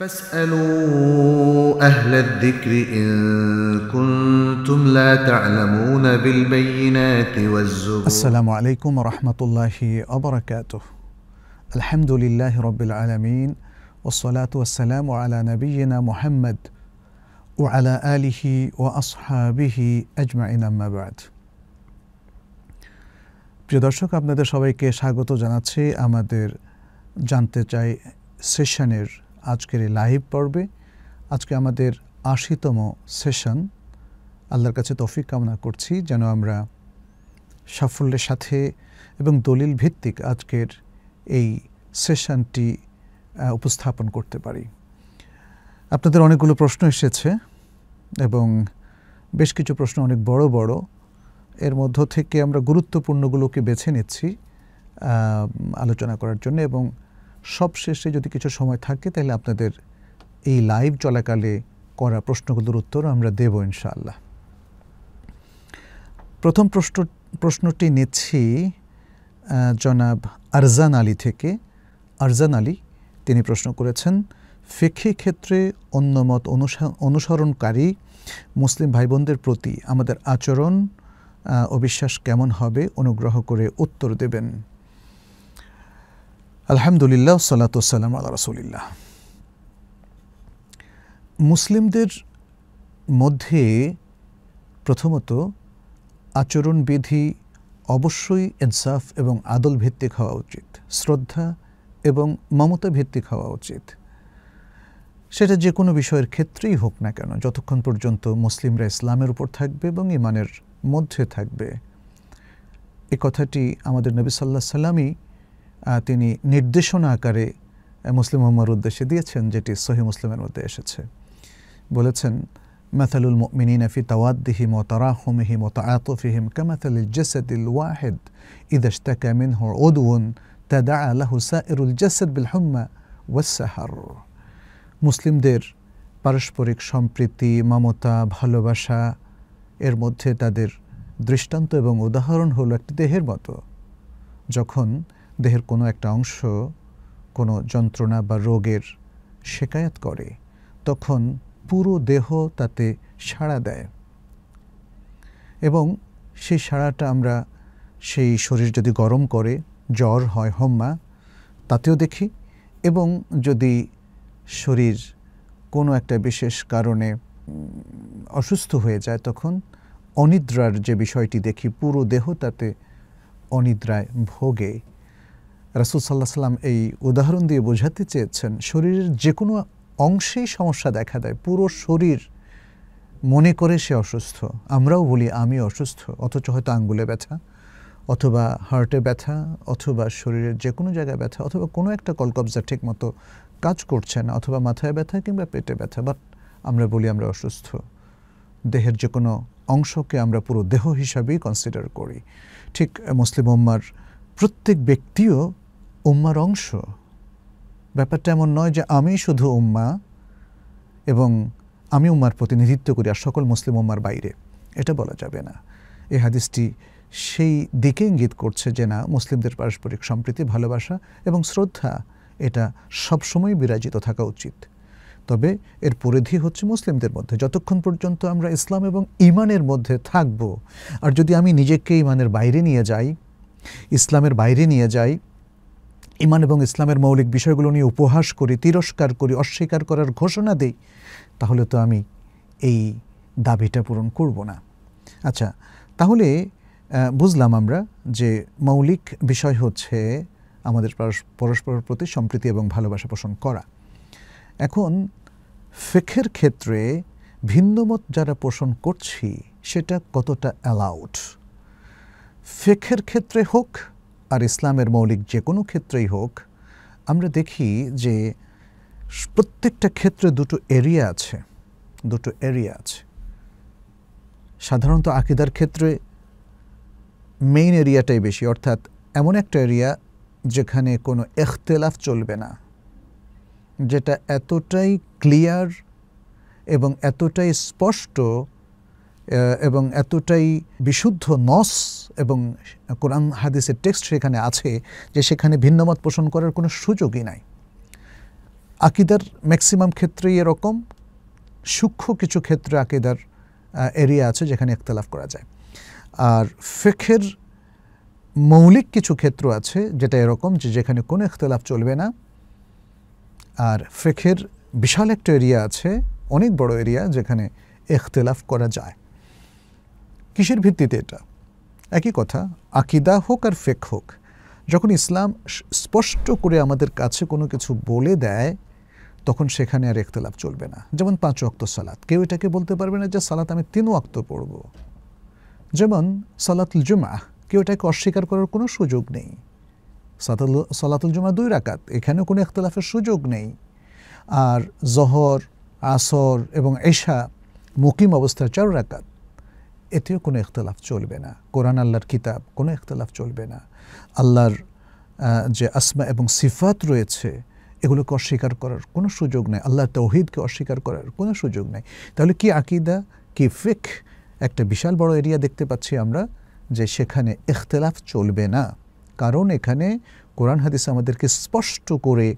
فاسألوا أهل الذكر إن كنتم لا تعلمون بالبينات والزبور السلام عليكم ورحمة الله وبركاته الحمد لله رب العالمين والصلاة والسلام على نبينا محمد وعلى آله وأصحابه أجمعين أما بعد প্রিয় দর্শক আপনাদের সবাইকে স্বাগত জানাচ্ছি আমাদের জানতে চাই সেশনের আজকের এই লাইভ পর্বে আজকে আমাদের আশিতম সেশন আল্লাহর কাছে তফিক কামনা করছি যেন আমরা সাফল্যের সাথে এবং দলিল ভিত্তিক আজকের এই সেশনটি উপস্থাপন করতে পারি আপনাদের অনেকগুলো প্রশ্ন এসেছে এবং বেশ কিছু প্রশ্ন অনেক বড় বড় এর মধ্য থেকে আমরা গুরুত্বপূর্ণগুলোকে বেছে নিচ্ছি আলোচনা করার জন্য এবং সবশেষে যদি কিছু সময় থাকে তাহলে আপনাদের এই লাইভ চলাকালে করা প্রশ্নগুলোর উত্তর আমরা দেব ইনশাআল্লাহ প্রথম প্রশ্ন প্রশ্নটি নিচ্ছি জনাব আরজান আলী থেকে আরজান আলী তিনি প্রশ্ন করেছেন ফেখি ক্ষেত্রে অন্যমত অনুসরণকারী মুসলিম ভাইবোনদের প্রতি আমাদের আচরণ ও বিশ্বাস কেমন হবে অনুগ্রহ করে উত্তর দেবেন আলহামদুলিল্লাহ সাল্লাতাম আল্লাহ রসুলিল্লাহ মুসলিমদের মধ্যে প্রথমত আচরণবিধি অবশ্যই ইনসাফ এবং আদল ভিত্তিক হওয়া উচিত শ্রদ্ধা এবং মমতা ভিত্তিক হওয়া উচিত সেটা যে কোনো বিষয়ের ক্ষেত্রেই হোক না কেন যতক্ষণ পর্যন্ত মুসলিমরা ইসলামের উপর থাকবে এবং ইমানের মধ্যে থাকবে এ কথাটি আমাদের নবী সাল্লাহ সাল্লামই তিনি নির্দেশনা আকারে মুসলিম উম্মার উদ্দেশ্যে দিয়েছেন যেটি সহি মুসলিমের মধ্যে এসেছে বলেছেন মেথালুল মিনীন ফি তাওয়াদ্দিহিম ও তারাহমিহিম ও তাআতফিহিম কামাথাল জাসাদিল ওয়াহিদ ইদাশতাকা মিনহু উদউন তাদা লাহু সাইরুল জাসাদ বিল হুম্মা ওয়াসসাহার মুসলিমদের পারস্পরিক সম্প্রীতি মমতা ভালোবাসা এর মধ্যে তাদের দৃষ্টান্ত এবং উদাহরণ হলো একটি দেহের মতো যখন দেহের কোনো একটা অংশ কোনো যন্ত্রণা বা রোগের শেকায়াত করে তখন পুরো দেহ তাতে সাড়া দেয় এবং সেই সাড়াটা আমরা সেই শরীর যদি গরম করে জ্বর হয় হোম্মা তাতেও দেখি এবং যদি শরীর কোনো একটা বিশেষ কারণে অসুস্থ হয়ে যায় তখন অনিদ্রার যে বিষয়টি দেখি পুরো দেহ তাতে অনিদ্রায় ভোগে রাসুল সাল্লাহ সাল্লাম এই উদাহরণ দিয়ে বোঝাতে চেয়েছেন শরীরের যে কোনো অংশেই সমস্যা দেখা দেয় পুরো শরীর মনে করে সে অসুস্থ আমরাও বলি আমি অসুস্থ অথচ হয়তো আঙ্গুলে ব্যথা অথবা হার্টে ব্যথা অথবা শরীরের যে কোনো জায়গায় ব্যথা অথবা কোনো একটা কলকবজা ঠিক মতো কাজ করছে না অথবা মাথায় ব্যথা কিংবা পেটে ব্যথা বাট আমরা বলি আমরা অসুস্থ দেহের যে কোনো অংশকে আমরা পুরো দেহ হিসাবেই কনসিডার করি ঠিক মুসলিম উম্মার প্রত্যেক ব্যক্তিও উম্মার অংশ ব্যাপারটা এমন নয় যে আমি শুধু উম্মা এবং আমি উম্মার প্রতিনিধিত্ব করি আর সকল মুসলিম উম্মার বাইরে এটা বলা যাবে না এ হাদিসটি সেই দিকে ইঙ্গিত করছে যে না মুসলিমদের পারস্পরিক সম্প্রীতি ভালোবাসা এবং শ্রদ্ধা এটা সবসময় বিরাজিত থাকা উচিত তবে এর পরিধি হচ্ছে মুসলিমদের মধ্যে যতক্ষণ পর্যন্ত আমরা ইসলাম এবং ইমানের মধ্যে থাকব আর যদি আমি নিজেকে ইমানের বাইরে নিয়ে যাই ইসলামের বাইরে নিয়ে যাই ইমান এবং ইসলামের মৌলিক বিষয়গুলো নিয়ে উপহাস করি তিরস্কার করি অস্বীকার করার ঘোষণা দেই তাহলে তো আমি এই দাবিটা পূরণ করব না আচ্ছা তাহলে বুঝলাম আমরা যে মৌলিক বিষয় হচ্ছে আমাদের পরস্পরের প্রতি সম্প্রীতি এবং ভালোবাসা পোষণ করা এখন ফেখের ক্ষেত্রে ভিন্নমত যারা পোষণ করছি সেটা কতটা অ্যালাউড ফেখের ক্ষেত্রে হোক আর ইসলামের মৌলিক যে কোনো ক্ষেত্রেই হোক আমরা দেখি যে প্রত্যেকটা ক্ষেত্রে দুটো এরিয়া আছে দুটো এরিয়া আছে সাধারণত আকিদার ক্ষেত্রে মেইন এরিয়াটাই বেশি অর্থাৎ এমন একটা এরিয়া যেখানে কোনো এখতেলাফ চলবে না যেটা এতটাই ক্লিয়ার এবং এতটাই স্পষ্ট এবং এতটাই বিশুদ্ধ নস এবং কোরআন হাদিসের টেক্সট সেখানে আছে যে সেখানে ভিন্নমত পোষণ করার কোনো সুযোগই নাই আকিদার ম্যাক্সিমাম ক্ষেত্রেই এরকম সূক্ষ্ম কিছু ক্ষেত্রে আকিদার এরিয়া আছে যেখানে একতলাফ করা যায় আর ফেখের মৌলিক কিছু ক্ষেত্র আছে যেটা এরকম যে যেখানে কোনো একতলাফ চলবে না আর ফেখের বিশাল একটা এরিয়া আছে অনেক বড় এরিয়া যেখানে এখতলাফ করা যায় কিসের ভিত্তিতে এটা একই কথা আকিদা হোক আর ফেক হোক যখন ইসলাম স্পষ্ট করে আমাদের কাছে কোনো কিছু বলে দেয় তখন সেখানে আর একতলাপ চলবে না যেমন পাঁচ অক্ত সালাত কেউ এটাকে বলতে পারবে না যে সালাত আমি তিন অক্ত পড়ব যেমন সালাতুল জুমা কেউ এটাকে অস্বীকার করার কোনো সুযোগ নেই সালাতুল সালাতুল জুমা দুই রাকাত এখানেও কোনো একতলাফের সুযোগ নেই আর জহর আসর এবং এশা মুকিম অবস্থার চার রাকাত এতেও কোনো ইখতলাফ চলবে না কোরআন আল্লাহর কিতাব কোনো ইখতলাফ চলবে না আল্লাহর যে আসমা এবং সিফাত রয়েছে এগুলোকে অস্বীকার করার কোনো সুযোগ নেই আল্লাহ তৌহিদকে অস্বীকার করার কোনো সুযোগ নেই তাহলে কি আকিদা কি ফিক একটা বিশাল বড় এরিয়া দেখতে পাচ্ছি আমরা যে সেখানে ইখতলাফ চলবে না কারণ এখানে কোরআন হাদিস আমাদেরকে স্পষ্ট করে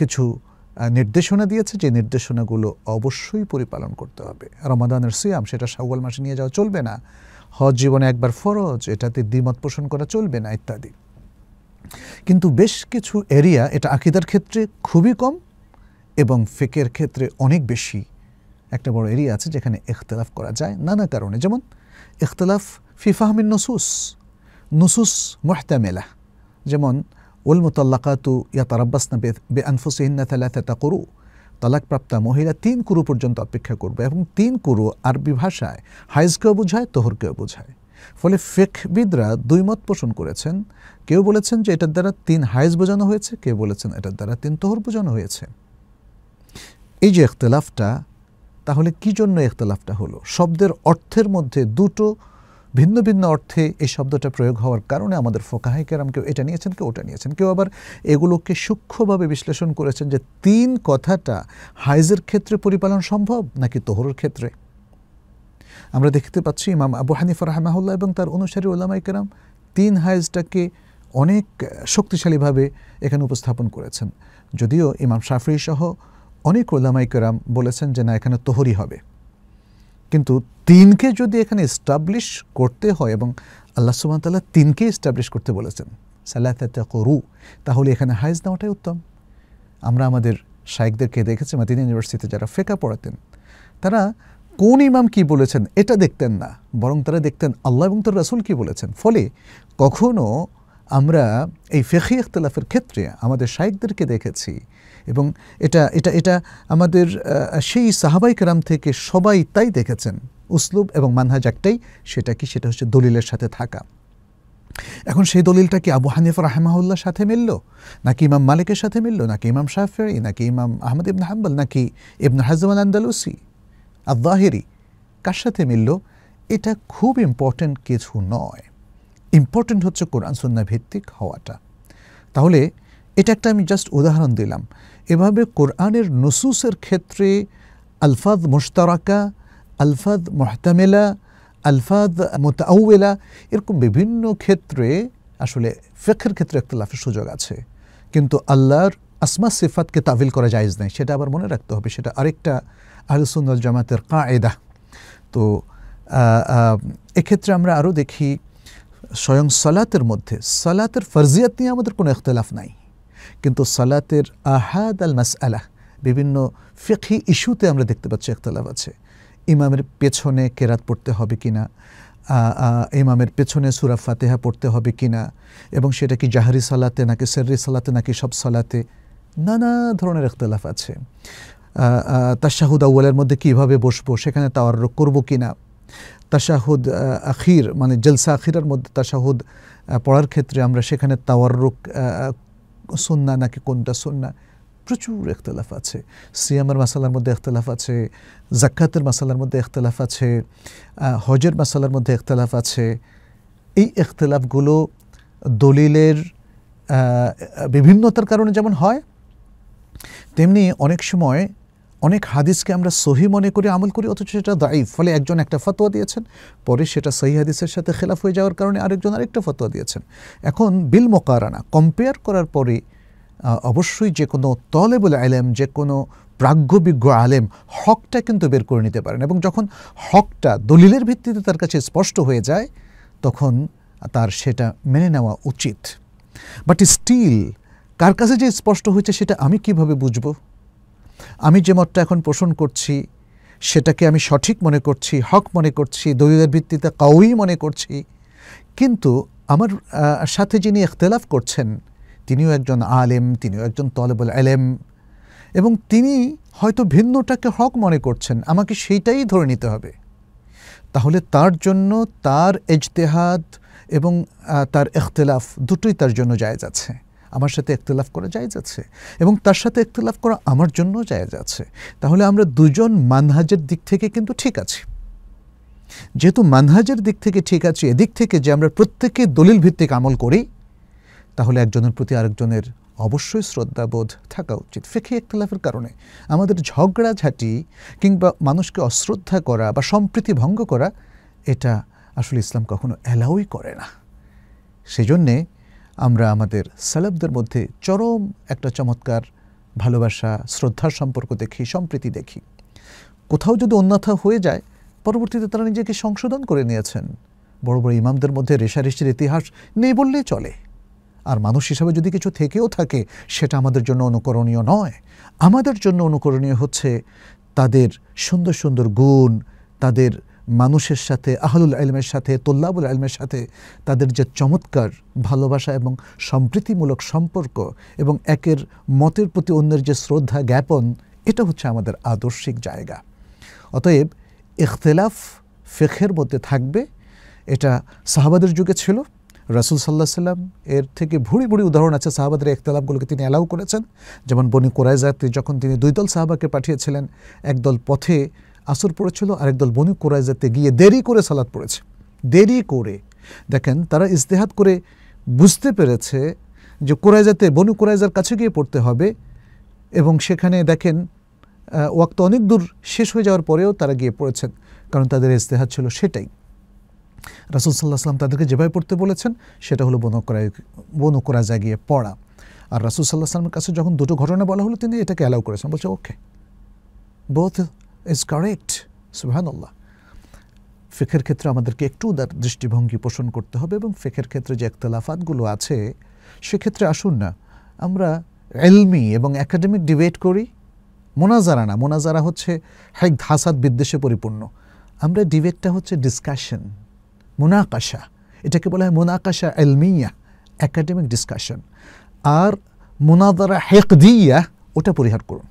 কিছু নির্দেশনা দিয়েছে যে নির্দেশনাগুলো অবশ্যই পরিপালন করতে হবে রমাদানের সিয়াম সেটা শাওয়াল মাসে নিয়ে যাওয়া চলবে না হজ জীবনে একবার ফরজ এটাতে দ্বিমত পোষণ করা চলবে না ইত্যাদি কিন্তু বেশ কিছু এরিয়া এটা আকিদার ক্ষেত্রে খুবই কম এবং ফেকের ক্ষেত্রে অনেক বেশি একটা বড় এরিয়া আছে যেখানে এখতলাফ করা যায় নানা কারণে যেমন এখতলাফ ফিফাহমিন নসুস নসুস মোহতামেলা যেমন والمطلقات يتربصن ইয়া তারাব্বাসনা বে আনফুসিহিন্না তালাতা মহিলা তিন কুরু পর্যন্ত অপেক্ষা করবে এবং তিন কুরু আরবি ভাষায় হাইজকেও বোঝায় তোহরকেও বোঝায় ফলে ফেকবিদরা দুই মত পোষণ করেছেন কেউ বলেছেন যে এটার দ্বারা তিন হাইজ বোঝানো হয়েছে কেউ বলেছেন এটার দ্বারা তিন তোহর বোঝানো হয়েছে এই যে ইখতলাফটা তাহলে কি জন্য ইখতলাফটা হলো শব্দের অর্থের মধ্যে দুটো ভিন্ন ভিন্ন অর্থে এই শব্দটা প্রয়োগ হওয়ার কারণে আমাদের ফোকাহাই কেরাম কেউ এটা নিয়েছেন কেউ ওটা নিয়েছেন কেউ আবার এগুলোকে সূক্ষ্মভাবে বিশ্লেষণ করেছেন যে তিন কথাটা হাইজের ক্ষেত্রে পরিপালন সম্ভব নাকি তোহরের ক্ষেত্রে আমরা দেখতে পাচ্ছি ইমাম আবু হানিফ রাহমাহুল্লাহ এবং তার অনুসারী ওলামাই কেরাম তিন হাইজটাকে অনেক শক্তিশালীভাবে এখানে উপস্থাপন করেছেন যদিও ইমাম সাফরি সহ অনেক ওলামাই কেরাম বলেছেন যে না এখানে তোহরই হবে কিন্তু তিনকে যদি এখানে এস্টাবলিশ করতে হয় এবং আল্লাহ সুবাহ তাল্লাহ তিনকে এস্টাবলিশ করতে বলেছেন সাল্লাহ করু তাহলে এখানে হাইজ দেওয়াটাই উত্তম আমরা আমাদের শাইকদেরকে দেখেছি মাদিনা ইউনিভার্সিটিতে যারা ফেকা পড়াতেন তারা কোন ইমাম কি বলেছেন এটা দেখতেন না বরং তারা দেখতেন আল্লাহ এবং তার রাসুল কি বলেছেন ফলে কখনো আমরা এই ফেকি ইখতলাফের ক্ষেত্রে আমাদের শাইকদেরকে দেখেছি এবং এটা এটা এটা আমাদের সেই সাহাবাই থেকে সবাই তাই দেখেছেন উসলুব এবং মানহাজ একটাই সেটা কি সেটা হচ্ছে দলিলের সাথে থাকা এখন সেই দলিলটা কি আবু হানিফ রাহেমাহুল্লার সাথে মিলল নাকি ইমাম মালিকের সাথে মিলল নাকি ইমাম শাহফেরি নাকি ইমাম আহমদ ইবন হাম্বল নাকি ইবন হাজমান আন্দালুসি আব্বাহেরি কার সাথে মিলল এটা খুব ইম্পর্ট্যান্ট কিছু নয় ইম্পর্ট্যান্ট হচ্ছে কোরআন সন্না ভিত্তিক হওয়াটা তাহলে এটা একটা আমি জাস্ট উদাহরণ দিলাম এভাবে কোরআনের নসুসের ক্ষেত্রে আলফাদ মুশতারাকা আলফাদ মহতামেলা আলফাদ মোতাউলা এরকম বিভিন্ন ক্ষেত্রে আসলে ফেখের ক্ষেত্রে লাফের সুযোগ আছে কিন্তু আল্লাহর আসমা সিফাতকে তাবিল করা যায়জ নেই সেটা আবার মনে রাখতে হবে সেটা আরেকটা আহলসুন্দর জামাতের কায়দা তো এক্ষেত্রে আমরা আরও দেখি স্বয়ং সলাতের মধ্যে সলাতের ফরজিয়াত নিয়ে আমাদের কোনো এখতলাফ নাই কিন্তু সালাতের আহাদ আল মাস আলাহ বিভিন্ন ফেকি ইস্যুতে আমরা দেখতে পাচ্ছি একতলাভ আছে ইমামের পেছনে কেরাত পড়তে হবে কি না ইমামের পেছনে সুরা ফাতেহা পড়তে হবে কি না এবং সেটা কি জাহারি সালাতে নাকি সেররি সালাতে নাকি সব সালাতে নানা ধরনের একতলাফ আছে তাশাহুদ আউ্বালের মধ্যে কীভাবে বসবো সেখানে তাওয়ার করবো কি না তাশাহুদ আখির মানে জলসা আখিরার মধ্যে তাশাহুদ পড়ার ক্ষেত্রে আমরা সেখানে রোগ সুন্না নাকি কোনটা সুন্না প্রচুর এখতলাফ আছে সিয়ামের মাসালার মধ্যে এখতলাফ আছে জাকাতের মাসালার মধ্যে এখতলাফ আছে হজের মাসালার মধ্যে এখতলাফ আছে এই এখতলাফগুলো দলিলের বিভিন্নতার কারণে যেমন হয় তেমনি অনেক সময় অনেক হাদিসকে আমরা সহি মনে করি আমল করি অথচ সেটা দায়ী ফলে একজন একটা ফতোয়া দিয়েছেন পরে সেটা সহি হাদিসের সাথে খেলাফ হয়ে যাওয়ার কারণে আরেকজন আরেকটা ফতোয়া দিয়েছেন এখন বিল মোকারানা কম্পেয়ার করার পরে অবশ্যই যে কোনো তলেবুল আলেম যে কোনো প্রাজ্ঞবিজ্ঞ আলেম হকটা কিন্তু বের করে নিতে পারেন এবং যখন হকটা দলিলের ভিত্তিতে তার কাছে স্পষ্ট হয়ে যায় তখন তার সেটা মেনে নেওয়া উচিত বাট স্টিল কার কাছে যে স্পষ্ট হয়েছে সেটা আমি কিভাবে বুঝবো আমি যে মতটা এখন পোষণ করছি সেটাকে আমি সঠিক মনে করছি হক মনে করছি দলিলের ভিত্তিতে কাউই মনে করছি কিন্তু আমার সাথে যিনি এখতলাফ করছেন তিনিও একজন আলেম তিনিও একজন তলবল আলেম এবং তিনি হয়তো ভিন্নটাকে হক মনে করছেন আমাকে সেইটাই ধরে নিতে হবে তাহলে তার জন্য তার এজতেহাদ এবং তার এখতলাফ দুটোই তার জন্য জায়জ আছে আমার সাথে একতলাফ করা যায় যাচ্ছে এবং তার সাথে একতলাফ করা আমার জন্য যায় যাচ্ছে তাহলে আমরা দুজন মানহাজের দিক থেকে কিন্তু ঠিক আছি যেহেতু মানহাজের দিক থেকে ঠিক আছি এদিক থেকে যে আমরা প্রত্যেকে দলিল ভিত্তিক আমল করি তাহলে একজনের প্রতি আরেকজনের অবশ্যই শ্রদ্ধাবোধ থাকা উচিত ফেঁকে একতলাফের কারণে আমাদের ঝগড়া ঝাঁটি কিংবা মানুষকে অশ্রদ্ধা করা বা সম্প্রীতি ভঙ্গ করা এটা আসলে ইসলাম কখনো অ্যালাউই করে না সেজন্যে আমরা আমাদের সালাবদের মধ্যে চরম একটা চমৎকার ভালোবাসা শ্রদ্ধার সম্পর্ক দেখি সম্প্রীতি দেখি কোথাও যদি অন্যথা হয়ে যায় পরবর্তীতে তারা নিজেকে সংশোধন করে নিয়েছেন বড় বড় ইমামদের মধ্যে রেশারেশির ইতিহাস নেই বললেই চলে আর মানুষ হিসাবে যদি কিছু থেকেও থাকে সেটা আমাদের জন্য অনুকরণীয় নয় আমাদের জন্য অনুকরণীয় হচ্ছে তাদের সুন্দর সুন্দর গুণ তাদের মানুষের সাথে আহলুল আলমের সাথে তোল্লাবুল আলমের সাথে তাদের যে চমৎকার ভালোবাসা এবং সম্প্রীতিমূলক সম্পর্ক এবং একের মতের প্রতি অন্যের যে শ্রদ্ধা জ্ঞাপন এটা হচ্ছে আমাদের আদর্শিক জায়গা অতএব ইখতলাফ ফেখের মধ্যে থাকবে এটা সাহাবাদের যুগে ছিল রাসুল সাল্লাহ সাল্লাম এর থেকে ভুড়ি ভুড়ি উদাহরণ আছে সাহাবাদের একতলাপগুলোকে তিনি অ্যালাউ করেছেন যেমন বনি কোরাইজাতে যখন তিনি দুই দল সাহাবাকে পাঠিয়েছিলেন একদল পথে আসর পড়েছিল আরেকদল বনু কোরাইজাতে গিয়ে দেরি করে সালাত পড়েছে দেরি করে দেখেন তারা ইজতেহাত করে বুঝতে পেরেছে যে কোরাইজাতে বনু কোরাইজার কাছে গিয়ে পড়তে হবে এবং সেখানে দেখেন ওয়াক্ত অনেক দূর শেষ হয়ে যাওয়ার পরেও তারা গিয়ে পড়েছেন কারণ তাদের ইজতেহাত ছিল সেটাই রাসুল সাল্লাহ সাল্লাম তাদেরকে যেভাবে পড়তে বলেছেন সেটা হলো বনু বনকরাজা গিয়ে পড়া আর রাসুল সাল্লাহ সাল্লামের কাছে যখন দুটো ঘটনা বলা হলো তিনি এটাকে অ্যালাউ করেছেন বলছে ওকে বোথ ইজ কারেক্ট সুবাহান্লাহ ফেকের ক্ষেত্রে আমাদেরকে একটু তার দৃষ্টিভঙ্গি পোষণ করতে হবে এবং ফেকের ক্ষেত্রে যে একতলাফাতগুলো আছে সেক্ষেত্রে আসুন না আমরা এলমি এবং একাডেমিক ডিবেট করি মোনাজারা না মোনাজারা হচ্ছে হ্যাক ধাসাত বিদ্বেষে পরিপূর্ণ আমরা ডিবেটটা হচ্ছে ডিসকাশন মোনাকাশা এটাকে বলা হয় মোনাকাশা এলমিয়া একাডেমিক ডিসকাশন আর মোনাজারা মোনাদারা হেকদিয়া ওটা পরিহার করুন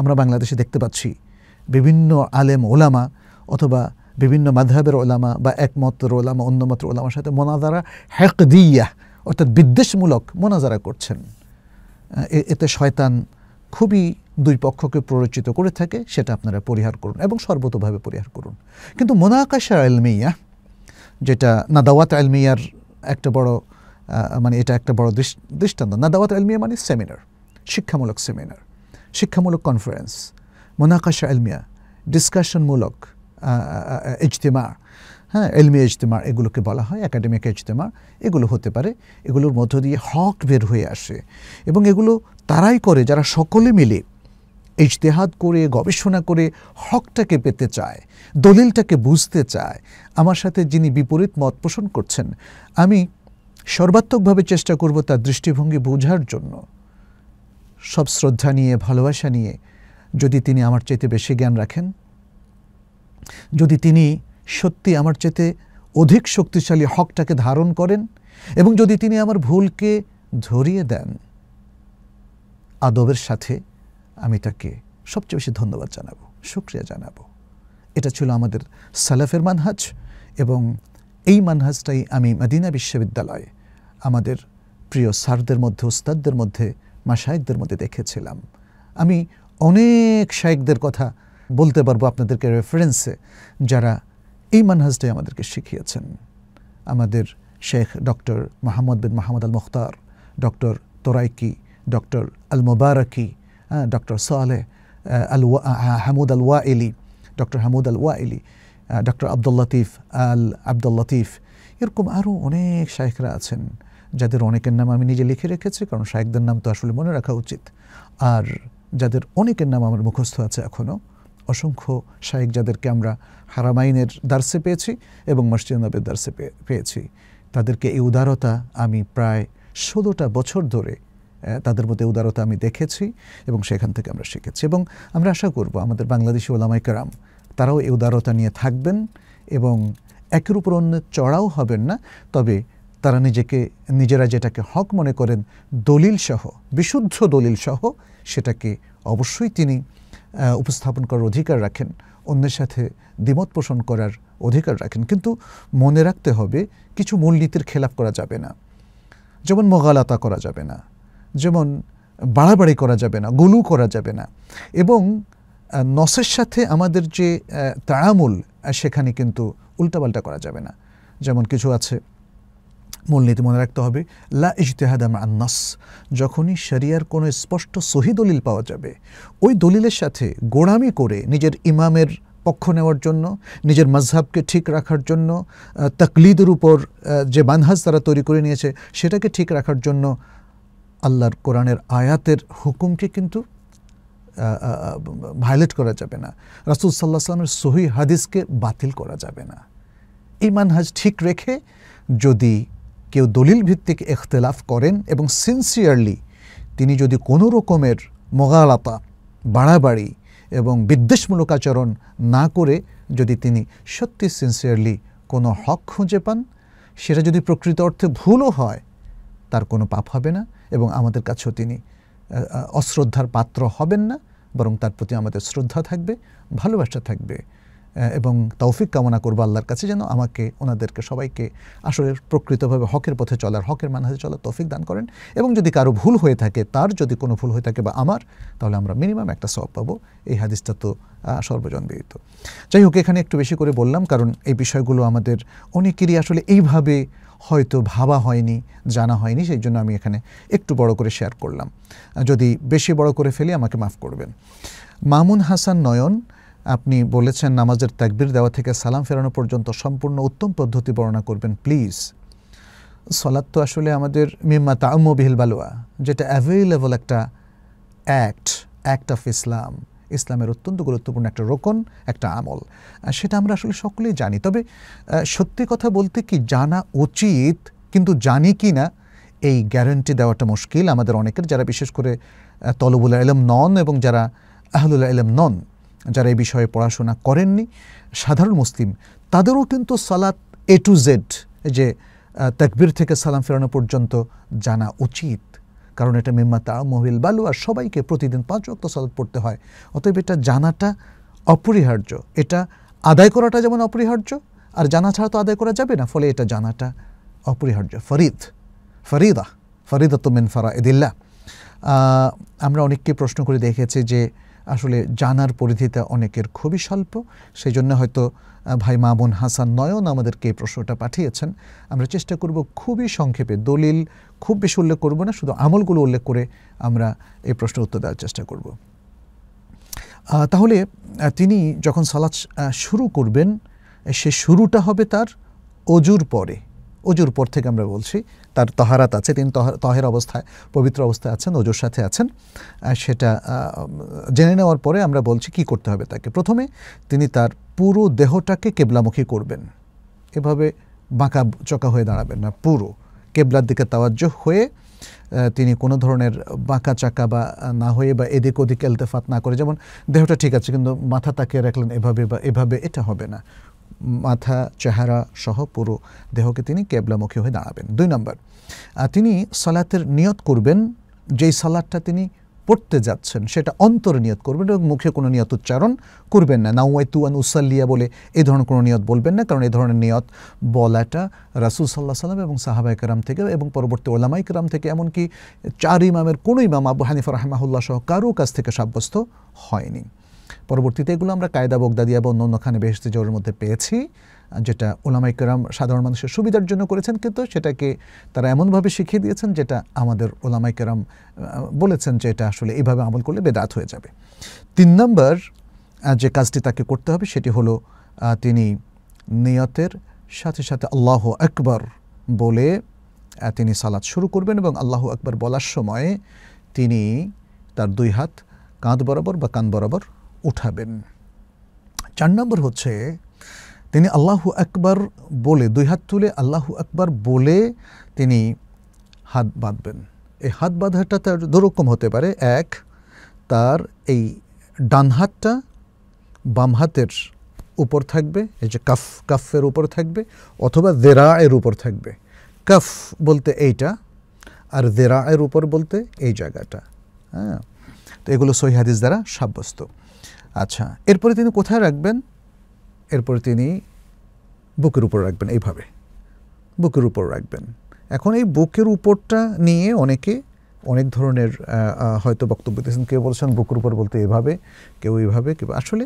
আমরা বাংলাদেশে দেখতে পাচ্ছি বিভিন্ন আলেম ওলামা অথবা বিভিন্ন মাধাবের ওলামা বা একমাত্র ওলামা অন্যমাত্র ওলামার সাথে মোনাজারা হ্যাক দিয়া অর্থাৎ বিদ্বেষমূলক মোনাজারা করছেন এতে শয়তান খুবই দুই পক্ষকে প্ররোচিত করে থাকে সেটা আপনারা পরিহার করুন এবং সর্বতভাবে পরিহার করুন কিন্তু মোনাকাশা আলমিয়া যেটা নাদাওয়াত আলমিয়ার একটা বড় মানে এটা একটা বড় দৃষ্টান্ত নাদাওয়াত আলমিয়া মানে সেমিনার শিক্ষামূলক সেমিনার শিক্ষামূলক কনফারেন্স মোনাকাশা এলমিয়া ডিসকাশনমূলক ইজতেমা হ্যাঁ এলমি ইজতেমা এগুলোকে বলা হয় একাডেমিক ইজতেমা এগুলো হতে পারে এগুলোর মধ্য দিয়ে হক বের হয়ে আসে এবং এগুলো তারাই করে যারা সকলে মিলে ইজতেহাদ করে গবেষণা করে হকটাকে পেতে চায় দলিলটাকে বুঝতে চায় আমার সাথে যিনি বিপরীত মত পোষণ করছেন আমি সর্বাত্মকভাবে চেষ্টা করব তার দৃষ্টিভঙ্গি বোঝার জন্য সব শ্রদ্ধা নিয়ে ভালোবাসা নিয়ে যদি তিনি আমার চাইতে বেশি জ্ঞান রাখেন যদি তিনি সত্যি আমার চাইতে অধিক শক্তিশালী হকটাকে ধারণ করেন এবং যদি তিনি আমার ভুলকে ধরিয়ে দেন আদবের সাথে আমি তাকে সবচেয়ে বেশি ধন্যবাদ জানাবো শুক্রিয়া জানাবো এটা ছিল আমাদের সালাফের মানহাজ এবং এই মানহাজটাই আমি মদিনা বিশ্ববিদ্যালয়ে আমাদের প্রিয় সারদের মধ্যে ওস্তাদদের মধ্যে মাসায়কদের মধ্যে দেখেছিলাম আমি অনেক শায়েকদের কথা বলতে পারবো আপনাদেরকে রেফারেন্সে যারা এই মানহাজটাই আমাদেরকে শিখিয়েছেন আমাদের শেখ ডক্টর মোহাম্মদ বিন মাহমুদ আল মুখতার ডক্টর তোরাইকি ডক্টর আল মোবারকি হ্যাঁ, ডক্টর সোয়ালে আল হামুদ আল ওয়া এলি ডক্টর হামুদ আল ওয়া এলি ডক্টর আব্দুল লতিফ আল আব্দুল লতিফ এরকম আরও অনেক শায়েখরা আছেন যাদের অনেকের নাম আমি নিজে লিখে রেখেছি কারণ শায়েকদের নাম তো আসলে মনে রাখা উচিত আর যাদের অনেকের নাম আমার মুখস্থ আছে এখনও অসংখ্য শাহেক যাদেরকে আমরা হারামাইনের দার্সে পেয়েছি এবং মসজিদ নবের দার্সে পেয়েছি তাদেরকে এই উদারতা আমি প্রায় ষোলোটা বছর ধরে তাদের মধ্যে উদারতা আমি দেখেছি এবং সেখান থেকে আমরা শিখেছি এবং আমরা আশা করব আমাদের বাংলাদেশি ওলামাইকারাম তারাও এই উদারতা নিয়ে থাকবেন এবং একের উপর অন্য চড়াও হবেন না তবে তারা নিজেকে নিজেরা যেটাকে হক মনে করেন দলিল সহ বিশুদ্ধ দলিল সহ সেটাকে অবশ্যই তিনি উপস্থাপন করার অধিকার রাখেন অন্যের সাথে দ্বিমত পোষণ করার অধিকার রাখেন কিন্তু মনে রাখতে হবে কিছু মূলনীতির খেলাপ করা যাবে না যেমন মগালাতা করা যাবে না যেমন বাড়াবাড়ি করা যাবে না গুলু করা যাবে না এবং নসের সাথে আমাদের যে তাড়ামূল সেখানে কিন্তু উল্টাপাল্টা করা যাবে না যেমন কিছু আছে মূলনীতি মনে রাখতে হবে লা ইজতেহাদাম আন্নাস যখনই শরিয়ার কোনো স্পষ্ট সহি দলিল পাওয়া যাবে ওই দলিলের সাথে গোড়ামি করে নিজের ইমামের পক্ষ নেওয়ার জন্য নিজের মজহাবকে ঠিক রাখার জন্য তকলিদের উপর যে বানহাজ তারা তৈরি করে নিয়েছে সেটাকে ঠিক রাখার জন্য আল্লাহর কোরআনের আয়াতের হুকুমকে কিন্তু ভায়োলেট করা যাবে না রাসুল সাল্লাহ সাল্লামের সহি হাদিসকে বাতিল করা যাবে না এই মানহাজ ঠিক রেখে যদি কেউ দলিল ভিত্তিক এখতলাফ করেন এবং সিনসিয়ারলি তিনি যদি কোনো রকমের মোগালাতা বাড়াবাড়ি এবং বিদ্বেষমূলক আচরণ না করে যদি তিনি সত্যি সিনসিয়ারলি কোনো হক খুঁজে পান সেটা যদি প্রকৃত অর্থে ভুলও হয় তার কোনো পাপ হবে না এবং আমাদের কাছেও তিনি অশ্রদ্ধার পাত্র হবেন না বরং তার প্রতি আমাদের শ্রদ্ধা থাকবে ভালোবাসা থাকবে এবং তৌফিক কামনা করবো আল্লাহর কাছে যেন আমাকে ওনাদেরকে সবাইকে আসলে প্রকৃতভাবে হকের পথে চলার হকের মানহাজে চলার তৌফিক দান করেন এবং যদি কারো ভুল হয়ে থাকে তার যদি কোনো ভুল হয়ে থাকে বা আমার তাহলে আমরা মিনিমাম একটা সব পাবো এই হাদিসটা তো সর্বজনবিদিত যাই হোক এখানে একটু বেশি করে বললাম কারণ এই বিষয়গুলো আমাদের অনেকেরই আসলে এইভাবে হয়তো ভাবা হয়নি জানা হয়নি সেই জন্য আমি এখানে একটু বড় করে শেয়ার করলাম যদি বেশি বড় করে ফেলি আমাকে মাফ করবেন মামুন হাসান নয়ন আপনি বলেছেন নামাজের তাকবির দেওয়া থেকে সালাম ফেরানো পর্যন্ত সম্পূর্ণ উত্তম পদ্ধতি বর্ণনা করবেন প্লিজ সলাদ তো আসলে আমাদের মিম্মা তাম্ম বিহিল বালুয়া যেটা অ্যাভেলেবল একটা অ্যাক্ট অ্যাক্ট অফ ইসলাম ইসলামের অত্যন্ত গুরুত্বপূর্ণ একটা রোকন একটা আমল সেটা আমরা আসলে সকলেই জানি তবে সত্যি কথা বলতে কি জানা উচিত কিন্তু জানি কি না এই গ্যারান্টি দেওয়াটা মুশকিল আমাদের অনেকের যারা বিশেষ করে তলবুল এলম নন এবং যারা আহলুল্লাহ এলম নন যারা এই বিষয়ে পড়াশোনা করেননি সাধারণ মুসলিম তাদেরও কিন্তু সালাত এ টু জেড যে তেকবির থেকে সালাম ফেরানো পর্যন্ত জানা উচিত কারণ এটা মেম্মা তা মহিল বালু আর সবাইকে প্রতিদিন পাঁচ রক্ত সালাত পড়তে হয় অতএব এটা জানাটা অপরিহার্য এটা আদায় করাটা যেমন অপরিহার্য আর জানা ছাড়া তো আদায় করা যাবে না ফলে এটা জানাটা অপরিহার্য ফরিদ ফরিদা ফরিদা তো মেন ফারা এদিল্লা আমরা অনেককে প্রশ্ন করে দেখেছি যে আসলে জানার পরিধিটা অনেকের খুবই স্বল্প সেই জন্য হয়তো ভাই মামুন হাসান নয়ন আমাদেরকে এই প্রশ্নটা পাঠিয়েছেন আমরা চেষ্টা করব খুবই সংক্ষেপে দলিল খুব বেশি উল্লেখ করব না শুধু আমলগুলো উল্লেখ করে আমরা এই প্রশ্নের উত্তর দেওয়ার চেষ্টা করব তাহলে তিনি যখন সালাদ শুরু করবেন সে শুরুটা হবে তার অজুর পরে অজুর পর থেকে আমরা বলছি তার তহারাত আছে তিনি তহের অবস্থায় পবিত্র অবস্থায় আছেন ওজোর সাথে আছেন সেটা জেনে নেওয়ার পরে আমরা বলছি কি করতে হবে তাকে প্রথমে তিনি তার পুরো দেহটাকে কেবলামুখী করবেন এভাবে বাঁকা চকা হয়ে দাঁড়াবেন না পুরো কেবলার দিকে তাওয়াজ হয়ে তিনি কোনো ধরনের বাঁকা চাকা বা না হয়ে বা এদিক ওদিক এলতেফাত না করে যেমন দেহটা ঠিক আছে কিন্তু মাথা তাকিয়ে রাখলেন এভাবে বা এভাবে এটা হবে না মাথা চেহারা সহ পুরো দেহকে তিনি কেবলামুখী হয়ে দাঁড়াবেন দুই নম্বর তিনি সালাতের নিয়ত করবেন যেই সালাদটা তিনি পড়তে যাচ্ছেন সেটা অন্তর নিয়ত করবেন এবং মুখে কোনো নিয়ত উচ্চারণ করবেন না নাউয়াই তুয়ান উসাল্লিয়া বলে এই ধরনের কোনো নিয়ত বলবেন না কারণ এই ধরনের নিয়ত বলাটা রাসুল সাল্লাহ সাল্লাম এবং সাহাবাই কারাম থেকে এবং পরবর্তী ওলামাই কারাম থেকে এমনকি চার ইমামের কোনো ইমাম আবু হানিফ রাহমাহুল্লাহ সহ কারো কাছ থেকে সাব্যস্ত হয়নি পরবর্তীতে এগুলো আমরা কায়দা বগদাদিয়া বা অন্য অন্য খানে বেহেস্তি জোরের মধ্যে পেয়েছি যেটা ওলামাইকেরাম সাধারণ মানুষের সুবিধার জন্য করেছেন কিন্তু সেটাকে তারা এমনভাবে শিখিয়ে দিয়েছেন যেটা আমাদের ওলামাইকেরাম বলেছেন যে এটা আসলে এইভাবে আমল করলে বেদাত হয়ে যাবে তিন নম্বর যে কাজটি তাকে করতে হবে সেটি হলো তিনি নিয়তের সাথে সাথে আল্লাহ আকবর বলে তিনি সালাদ শুরু করবেন এবং আল্লাহ আকবর বলার সময়ে তিনি তার দুই হাত কাঁধ বরাবর বা কান বরাবর উঠাবেন চার নম্বর হচ্ছে তিনি আল্লাহু আকবার বলে দুই হাত তুলে আল্লাহু আকবার বলে তিনি হাত বাঁধবেন এই হাত বাঁধাটা তার দুরকম হতে পারে এক তার এই ডান হাতটা বাম হাতের উপর থাকবে এই যে কাফ কাফের উপর থাকবে অথবা জেরা এর উপর থাকবে কাফ বলতে এইটা আর জেরা এর উপর বলতে এই জায়গাটা হ্যাঁ তো এগুলো সহিহাদিস দ্বারা সাব্যস্ত আচ্ছা এরপরে তিনি কোথায় রাখবেন এরপরে তিনি বুকের উপর রাখবেন এইভাবে বুকের উপর রাখবেন এখন এই বুকের উপরটা নিয়ে অনেকে অনেক ধরনের হয়তো বক্তব্য দিয়েছেন কেউ বলছেন বুকের উপর বলতে এভাবে কেউ এইভাবে কেউ আসলে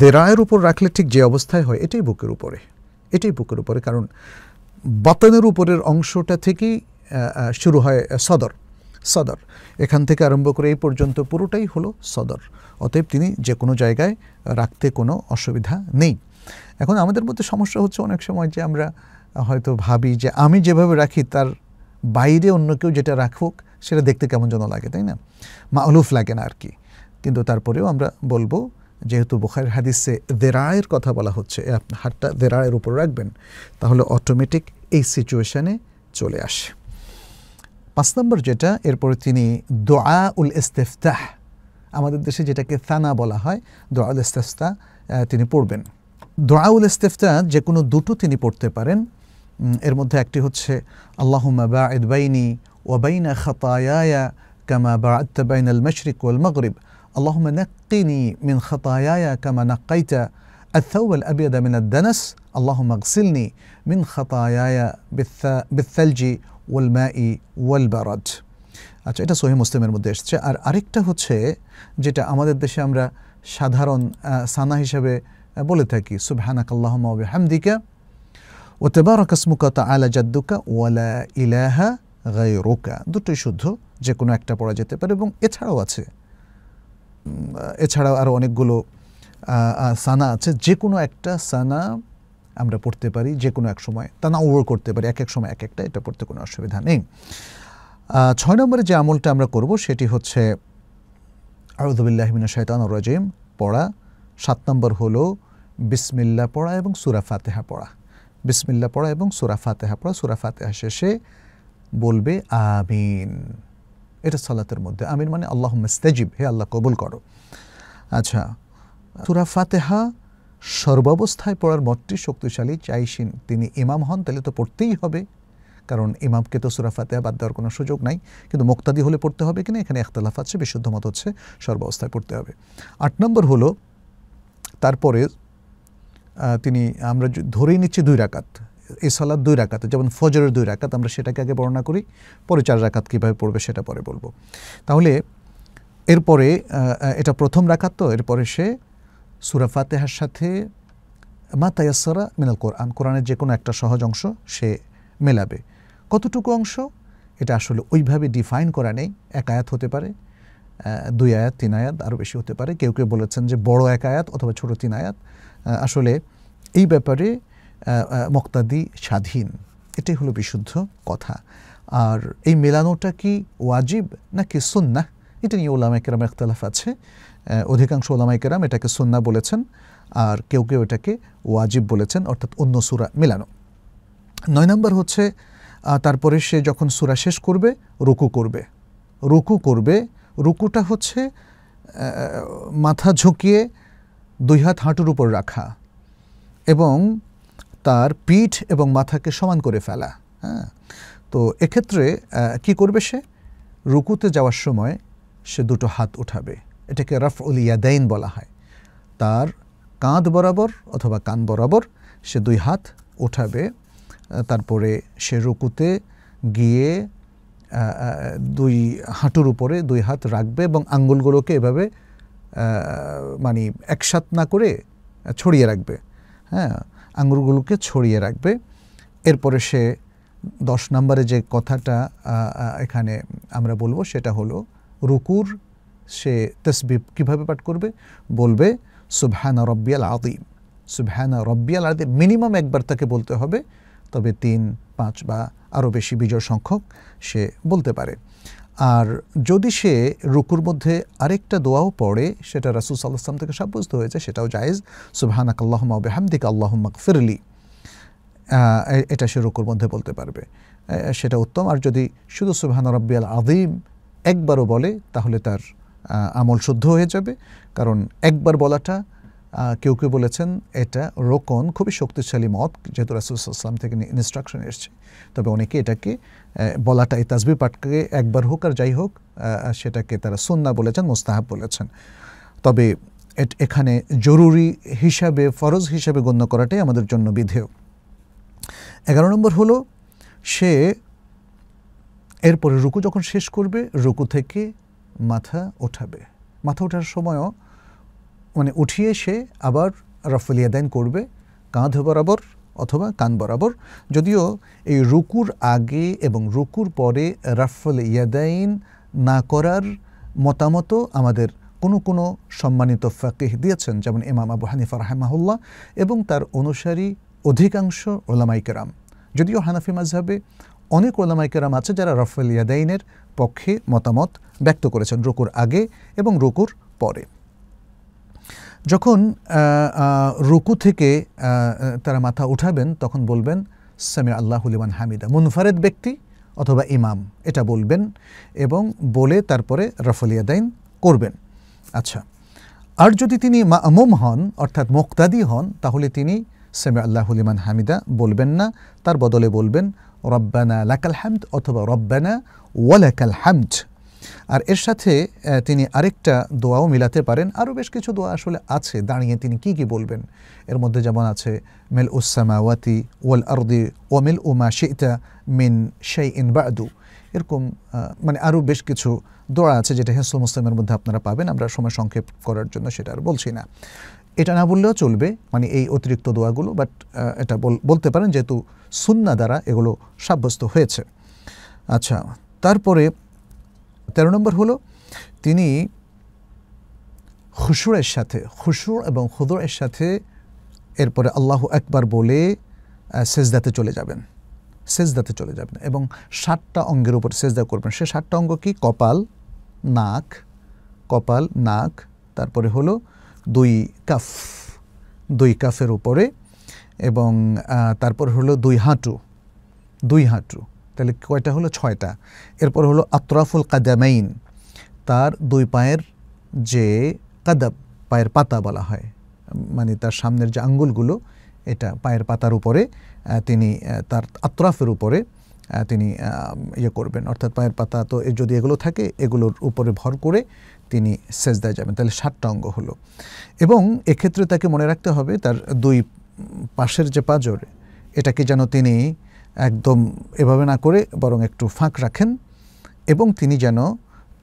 দেরায়ের উপর রাখলে ঠিক যে অবস্থায় হয় এটাই বুকের উপরে এটাই বুকের উপরে কারণ বাতানের উপরের অংশটা থেকেই শুরু হয় সদর সদর এখান থেকে আরম্ভ করে এই পর্যন্ত পুরোটাই হলো সদর অতএব তিনি যে কোনো জায়গায় রাখতে কোনো অসুবিধা নেই এখন আমাদের মধ্যে সমস্যা হচ্ছে অনেক সময় যে আমরা হয়তো ভাবি যে আমি যেভাবে রাখি তার বাইরে অন্য কেউ যেটা রাখুক সেটা দেখতে কেমন যেন লাগে তাই না মাউলুফ লাগে না আর কি কিন্তু তারপরেও আমরা বলবো যেহেতু বোখারের হাদিসে দেরায়ের কথা বলা হচ্ছে হাতটা দেরায়ের উপর রাখবেন তাহলে অটোমেটিক এই সিচুয়েশানে চলে আসে পাঁচ নম্বর যেটা এরপরে তিনি দোয়া উল ইস্তেফতাহ আমাদের দেশে যেটাকে থানা বলা হয় দোয়া উল ইস্তেফতাহ তিনি পড়বেন দোয়া উল ইস্তেফতাহ যে কোনো দুটো তিনি পড়তে পারেন এর মধ্যে একটি হচ্ছে আল্লাহুম্মা বাঈদ বাইনি ওয়া বাইনা খাতায়ায়া কামা বাআদত বাইনাল মাশরিক ওয়াল মাগরিব আল্লাহুম্মা নাক্কিনি মিন খাতায়ায়া কামা নাক্কাইতা الثوب الأبيض من الدنس اللهم اغسلني من خطاياي بالثلج ওয়াল মা ই ওয়াল বারাদ আচ্ছা এটা সহি মুসলিমের মধ্যে এসছে আর আরেকটা হচ্ছে যেটা আমাদের দেশে আমরা সাধারণ সানা হিসাবে বলে থাকি সুবহানাক আল্লাহুম্মা ওয়া বিহামদিকা ওয়া তাবারাক ইসমুকা তাআলা জাদ্দুকা ওয়ালা ইলাহা গায়রুকা দুটোই শুদ্ধ যে কোনো একটা পড়া যেতে পারে এবং এছাড়াও আছে এছাড়াও আরও অনেকগুলো সানা আছে যে কোনো একটা সানা আমরা পড়তে পারি যে কোনো এক সময় তা না ওভার করতে পারি এক এক সময় এক একটা এটা পড়তে কোনো অসুবিধা নেই ছয় নম্বরে যে আমলটা আমরা করব সেটি হচ্ছে আরুদুবিল্লাহমিনা শৈতান রাজিম পড়া সাত নম্বর হলো বিসমিল্লা পড়া এবং সুরা ফাতেহা পড়া বিসমিল্লা পড়া এবং সুরা ফাতেহা পড়া সুরা ফাতেহা শেষে বলবে আমিন এটা সালাতের মধ্যে আমিন মানে আল্লাহ মেস্তেজিব হে আল্লাহ কবুল করো আচ্ছা সুরা ফাতেহা সর্বাবস্থায় পড়ার মতটি শক্তিশালী চাইছেন তিনি ইমাম হন তাহলে তো পড়তেই হবে কারণ ইমামকে তো সুরাফাতে বাদ দেওয়ার কোনো সুযোগ নাই কিন্তু মোক্তাদি হলে পড়তে হবে কিনা এখানে একতলাফ আছে বিশুদ্ধ মত হচ্ছে সর্বাবস্থায় পড়তে হবে আট নম্বর হলো তারপরে তিনি আমরা ধরেই নিচ্ছি দুই রাকাত এই সালাদ দুই রাকাত যেমন ফজরের দুই রাকাত আমরা সেটাকে আগে বর্ণনা করি পরে চার রাকাত কীভাবে পড়বে সেটা পরে বলবো তাহলে এরপরে এটা প্রথম রাখাত তো এরপরে সে সুরা ফাতেহার সাথে মা তায়াসরা মিনাল কোরআন কোরআনের যে কোনো একটা সহজ অংশ সে মেলাবে কতটুকু অংশ এটা আসলে ওইভাবে ডিফাইন করা নেই এক আয়াত হতে পারে দুই আয়াত তিন আয়াত আরও বেশি হতে পারে কেউ কেউ বলেছেন যে বড় এক আয়াত অথবা ছোট তিন আয়াত আসলে এই ব্যাপারে মক্তাদি স্বাধীন এটাই হলো বিশুদ্ধ কথা আর এই মেলানোটা কি ওয়াজিব নাকি সুন্না এটা নিয়ে ওলামা একরম একতলাফ আছে অধিকাংশ ওলামাইকেরাম এটাকে সন্না বলেছেন আর কেউ কেউ এটাকে ওয়াজিব বলেছেন অর্থাৎ অন্য সুরা মিলানো নয় নম্বর হচ্ছে তারপরে সে যখন সুরা শেষ করবে রুকু করবে রুকু করবে রুকুটা হচ্ছে মাথা ঝুঁকিয়ে দুই হাত হাঁটুর উপর রাখা এবং তার পিঠ এবং মাথাকে সমান করে ফেলা হ্যাঁ তো এক্ষেত্রে কি করবে সে রুকুতে যাওয়ার সময় সে দুটো হাত উঠাবে এটাকে রফ ইয়াদাইন বলা হয় তার কাঁধ বরাবর অথবা কান বরাবর সে দুই হাত ওঠাবে তারপরে সে রুকুতে গিয়ে দুই হাঁটুর উপরে দুই হাত রাখবে এবং আঙ্গুলগুলোকে এভাবে মানে একসাথ না করে ছড়িয়ে রাখবে হ্যাঁ আঙ্গুলগুলোকে ছড়িয়ে রাখবে এরপরে সে দশ নম্বরে যে কথাটা এখানে আমরা বলবো সেটা হলো রুকুর সে তসবি কীভাবে পাঠ করবে বলবে সুবহানা রব্বিয়াল আদিম সুবহানা রব্বিয়াল আদিম মিনিমাম একবার তাকে বলতে হবে তবে তিন পাঁচ বা আরও বেশি বিজয় সংখ্যক সে বলতে পারে আর যদি সে রুকুর মধ্যে আরেকটা দোয়াও পড়ে সেটা রাসুল সাল্লাহাম থেকে সাব্যস্ত হয়েছে সেটাও জায়েজ সুবহানাক আল্লাহমা বেহামদিক আল্লাহ ফিরলি এটা সে রুকুর মধ্যে বলতে পারবে সেটা উত্তম আর যদি শুধু সুবহান রব্বিয়াল আদিম একবারও বলে তাহলে তার আমল শুদ্ধ হয়ে যাবে কারণ একবার বলাটা কেউ কেউ বলেছেন এটা রোকন খুবই শক্তিশালী মত যেহেতু রাসুলসাল্লাম থেকে ইনস্ট্রাকশন এসছে তবে অনেকে এটাকে বলাটা এই তাজবি পাঠকে একবার হোক আর যাই হোক সেটাকে তারা সুন্না বলেছেন মোস্তাহাব বলেছেন তবে এখানে জরুরি হিসাবে ফরজ হিসাবে গণ্য করাটাই আমাদের জন্য বিধেয় এগারো নম্বর হলো সে এরপরে রুকু যখন শেষ করবে রুকু থেকে মাথা ওঠাবে মাথা ওঠার সময়ও মানে উঠিয়ে সে আবার দেন করবে কাঁধ বরাবর অথবা কান বরাবর যদিও এই রুকুর আগে এবং রুকুর পরে রাফল ইয়াদাইন না করার মতামত আমাদের কোনো কোনো সম্মানিত ফাকিহ দিয়েছেন যেমন ইমাম আবু হানিফা রাহেমাহুল্লাহ এবং তার অনুসারী অধিকাংশ ওলামাইকেরাম যদিও হানাফি মাঝহাবে অনেক ওলামাইকেরাম আছে যারা রাফল ইয়াদাইনের পক্ষে মতামত ব্যক্ত করেছেন রুকুর আগে এবং রুকুর পরে যখন রুকু থেকে তারা মাথা উঠাবেন তখন বলবেন সামি আল্লাহুলিমান হামিদা মুনফারেদ ব্যক্তি অথবা ইমাম এটা বলবেন এবং বলে তারপরে দাইন করবেন আচ্ছা আর যদি তিনি মামুম হন অর্থাৎ মোক্তাদি হন তাহলে তিনি সেমে আল্লাহুলিমান হামিদা বলবেন না তার বদলে বলবেন রব্বানা লাকাল হ্যামদ অথবা রব্বানা ওয়ালাকাল হ্যামড আর এর সাথে তিনি আরেকটা দোয়াও মিলাতে পারেন আরও বেশ কিছু দোয়া আসলে আছে দাঁড়িয়ে তিনি কি কি বলবেন এর মধ্যে যেমন আছে মেল উসামাওয়াতি ওয়াল আরদি ওমেল উমা শেইতা মিন শেই ইন বাদু এরকম মানে আরও বেশ কিছু দোয়া আছে যেটা হেসল মুসলিমের মধ্যে আপনারা পাবেন আমরা সময় সংক্ষেপ করার জন্য সেটা আর বলছি না এটা না বললেও চলবে মানে এই অতিরিক্ত দোয়াগুলো বাট এটা বলতে পারেন যেহেতু সুন্না দ্বারা এগুলো সাব্যস্ত হয়েছে আচ্ছা তারপরে তেরো নম্বর হলো তিনি হুসুরের সাথে হুসুর এবং খুদুরের সাথে এরপরে আল্লাহ একবার বলে সেজদাতে চলে যাবেন সেজদাতে চলে যাবেন এবং সাতটা অঙ্গের উপর সেজদা করবেন সে সাতটা অঙ্গ কি কপাল নাক কপাল নাক তারপরে হলো দুই কাফ দুই কাফের উপরে এবং তারপর হলো দুই হাঁটু দুই হাঁটু তাহলে কয়টা হলো ছয়টা এরপর হলো আতরাফুল কাদামাইন তার দুই পায়ের যে কাদাব পায়ের পাতা বলা হয় মানে তার সামনের যে আঙ্গুলগুলো এটা পায়ের পাতার উপরে তিনি তার আতরাফের উপরে তিনি ইয়ে করবেন অর্থাৎ পায়ের পাতা তো যদি এগুলো থাকে এগুলোর উপরে ভর করে তিনি সেজদায় যাবেন তাহলে সাতটা অঙ্গ হলো এবং এক্ষেত্রে তাকে মনে রাখতে হবে তার দুই পাশের যে পাজর এটাকে যেন তিনি একদম এভাবে না করে বরং একটু ফাঁক রাখেন এবং তিনি যেন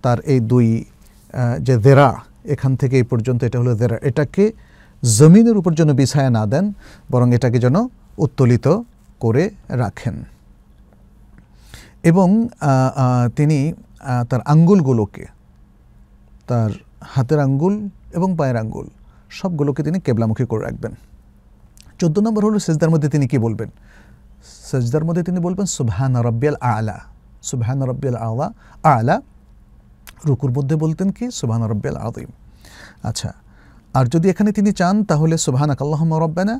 তার এই দুই যে দেরা এখান থেকে এই পর্যন্ত এটা হলো দেরা এটাকে জমিনের উপর যেন বিছায়া না দেন বরং এটাকে যেন উত্তোলিত করে রাখেন এবং তিনি তার আঙ্গুলগুলোকে তার হাতের আঙ্গুল এবং পায়ের আঙ্গুল সবগুলোকে তিনি কেবলামুখী করে রাখবেন চোদ্দ নম্বর হলো সেজদার মধ্যে তিনি কি বলবেন সজদার মধ্যে তিনি বলবেন সুবহান রব্বিয়াল আলা সুবহান রব্বিয়াল আলা আলা রুকুর মধ্যে বলতেন কি সুবহান রব্বিয়াল আদিম আচ্ছা আর যদি এখানে তিনি চান তাহলে সুবহান আকাল্লাহ রব্বানা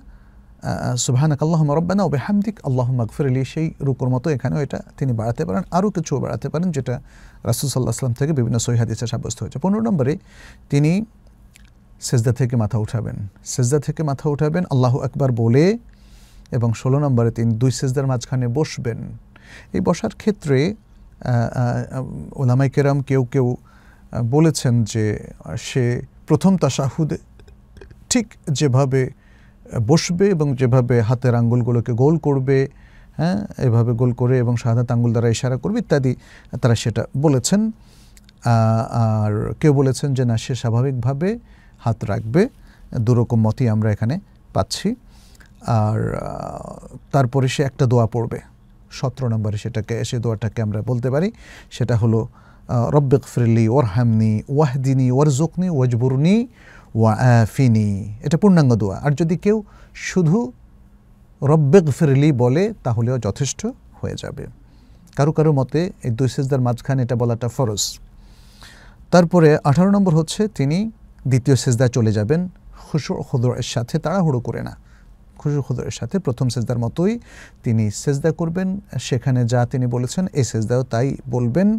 সুবহান আকাল্লাহ রব্বানা ওবে হামদিক আল্লাহ মাগফির আলী সেই রুকুর মতো এখানেও এটা তিনি বাড়াতে পারেন আরও কিছু বাড়াতে পারেন যেটা রাসুল সাল্লাহ আসলাম থেকে বিভিন্ন সহিহাদিসে সাব্যস্ত হয়েছে পনেরো নম্বরে তিনি সেজদা থেকে মাথা উঠাবেন সেজদা থেকে মাথা উঠাবেন আল্লাহ আকবার বলে এবং ষোলো নম্বরে তিনি দুই সেজদার মাঝখানে বসবেন এই বসার ক্ষেত্রে ওলামাই কেরাম কেউ কেউ বলেছেন যে সে প্রথম তাসাহুদে ঠিক যেভাবে বসবে এবং যেভাবে হাতের আঙ্গুলগুলোকে গোল করবে হ্যাঁ এভাবে গোল করে এবং সাদাত আঙ্গুল দ্বারা ইশারা করবে ইত্যাদি তারা সেটা বলেছেন আর কেউ বলেছেন যে না সে স্বাভাবিকভাবে হাত রাখবে দুরকম মতই আমরা এখানে পাচ্ছি আর তারপরে সে একটা দোয়া পড়বে সতেরো নম্বরে সেটাকে সে দোয়াটাকে আমরা বলতে পারি সেটা হলো রব্বেক ফ্রিলি ওর হামনি ওয়াহদিনী ওর জোকনি ওয়াজবুরনি ওয়া ফিনি এটা পূর্ণাঙ্গ দোয়া আর যদি কেউ শুধু রব্বেক ফ্রিলি বলে তাহলেও যথেষ্ট হয়ে যাবে কারো কারো মতে এই দুই সেজদার মাঝখানে এটা বলাটা ফরজ তারপরে আঠারো নম্বর হচ্ছে তিনি দ্বিতীয় সেজদা চলে যাবেন খুশুর খুদরের সাথে তাড়াহুড়ো করে না খুশু খুদরের সাথে প্রথম সেজদার মতোই তিনি সেজদা করবেন সেখানে যা তিনি বলেছেন এই সেজদাও তাই বলবেন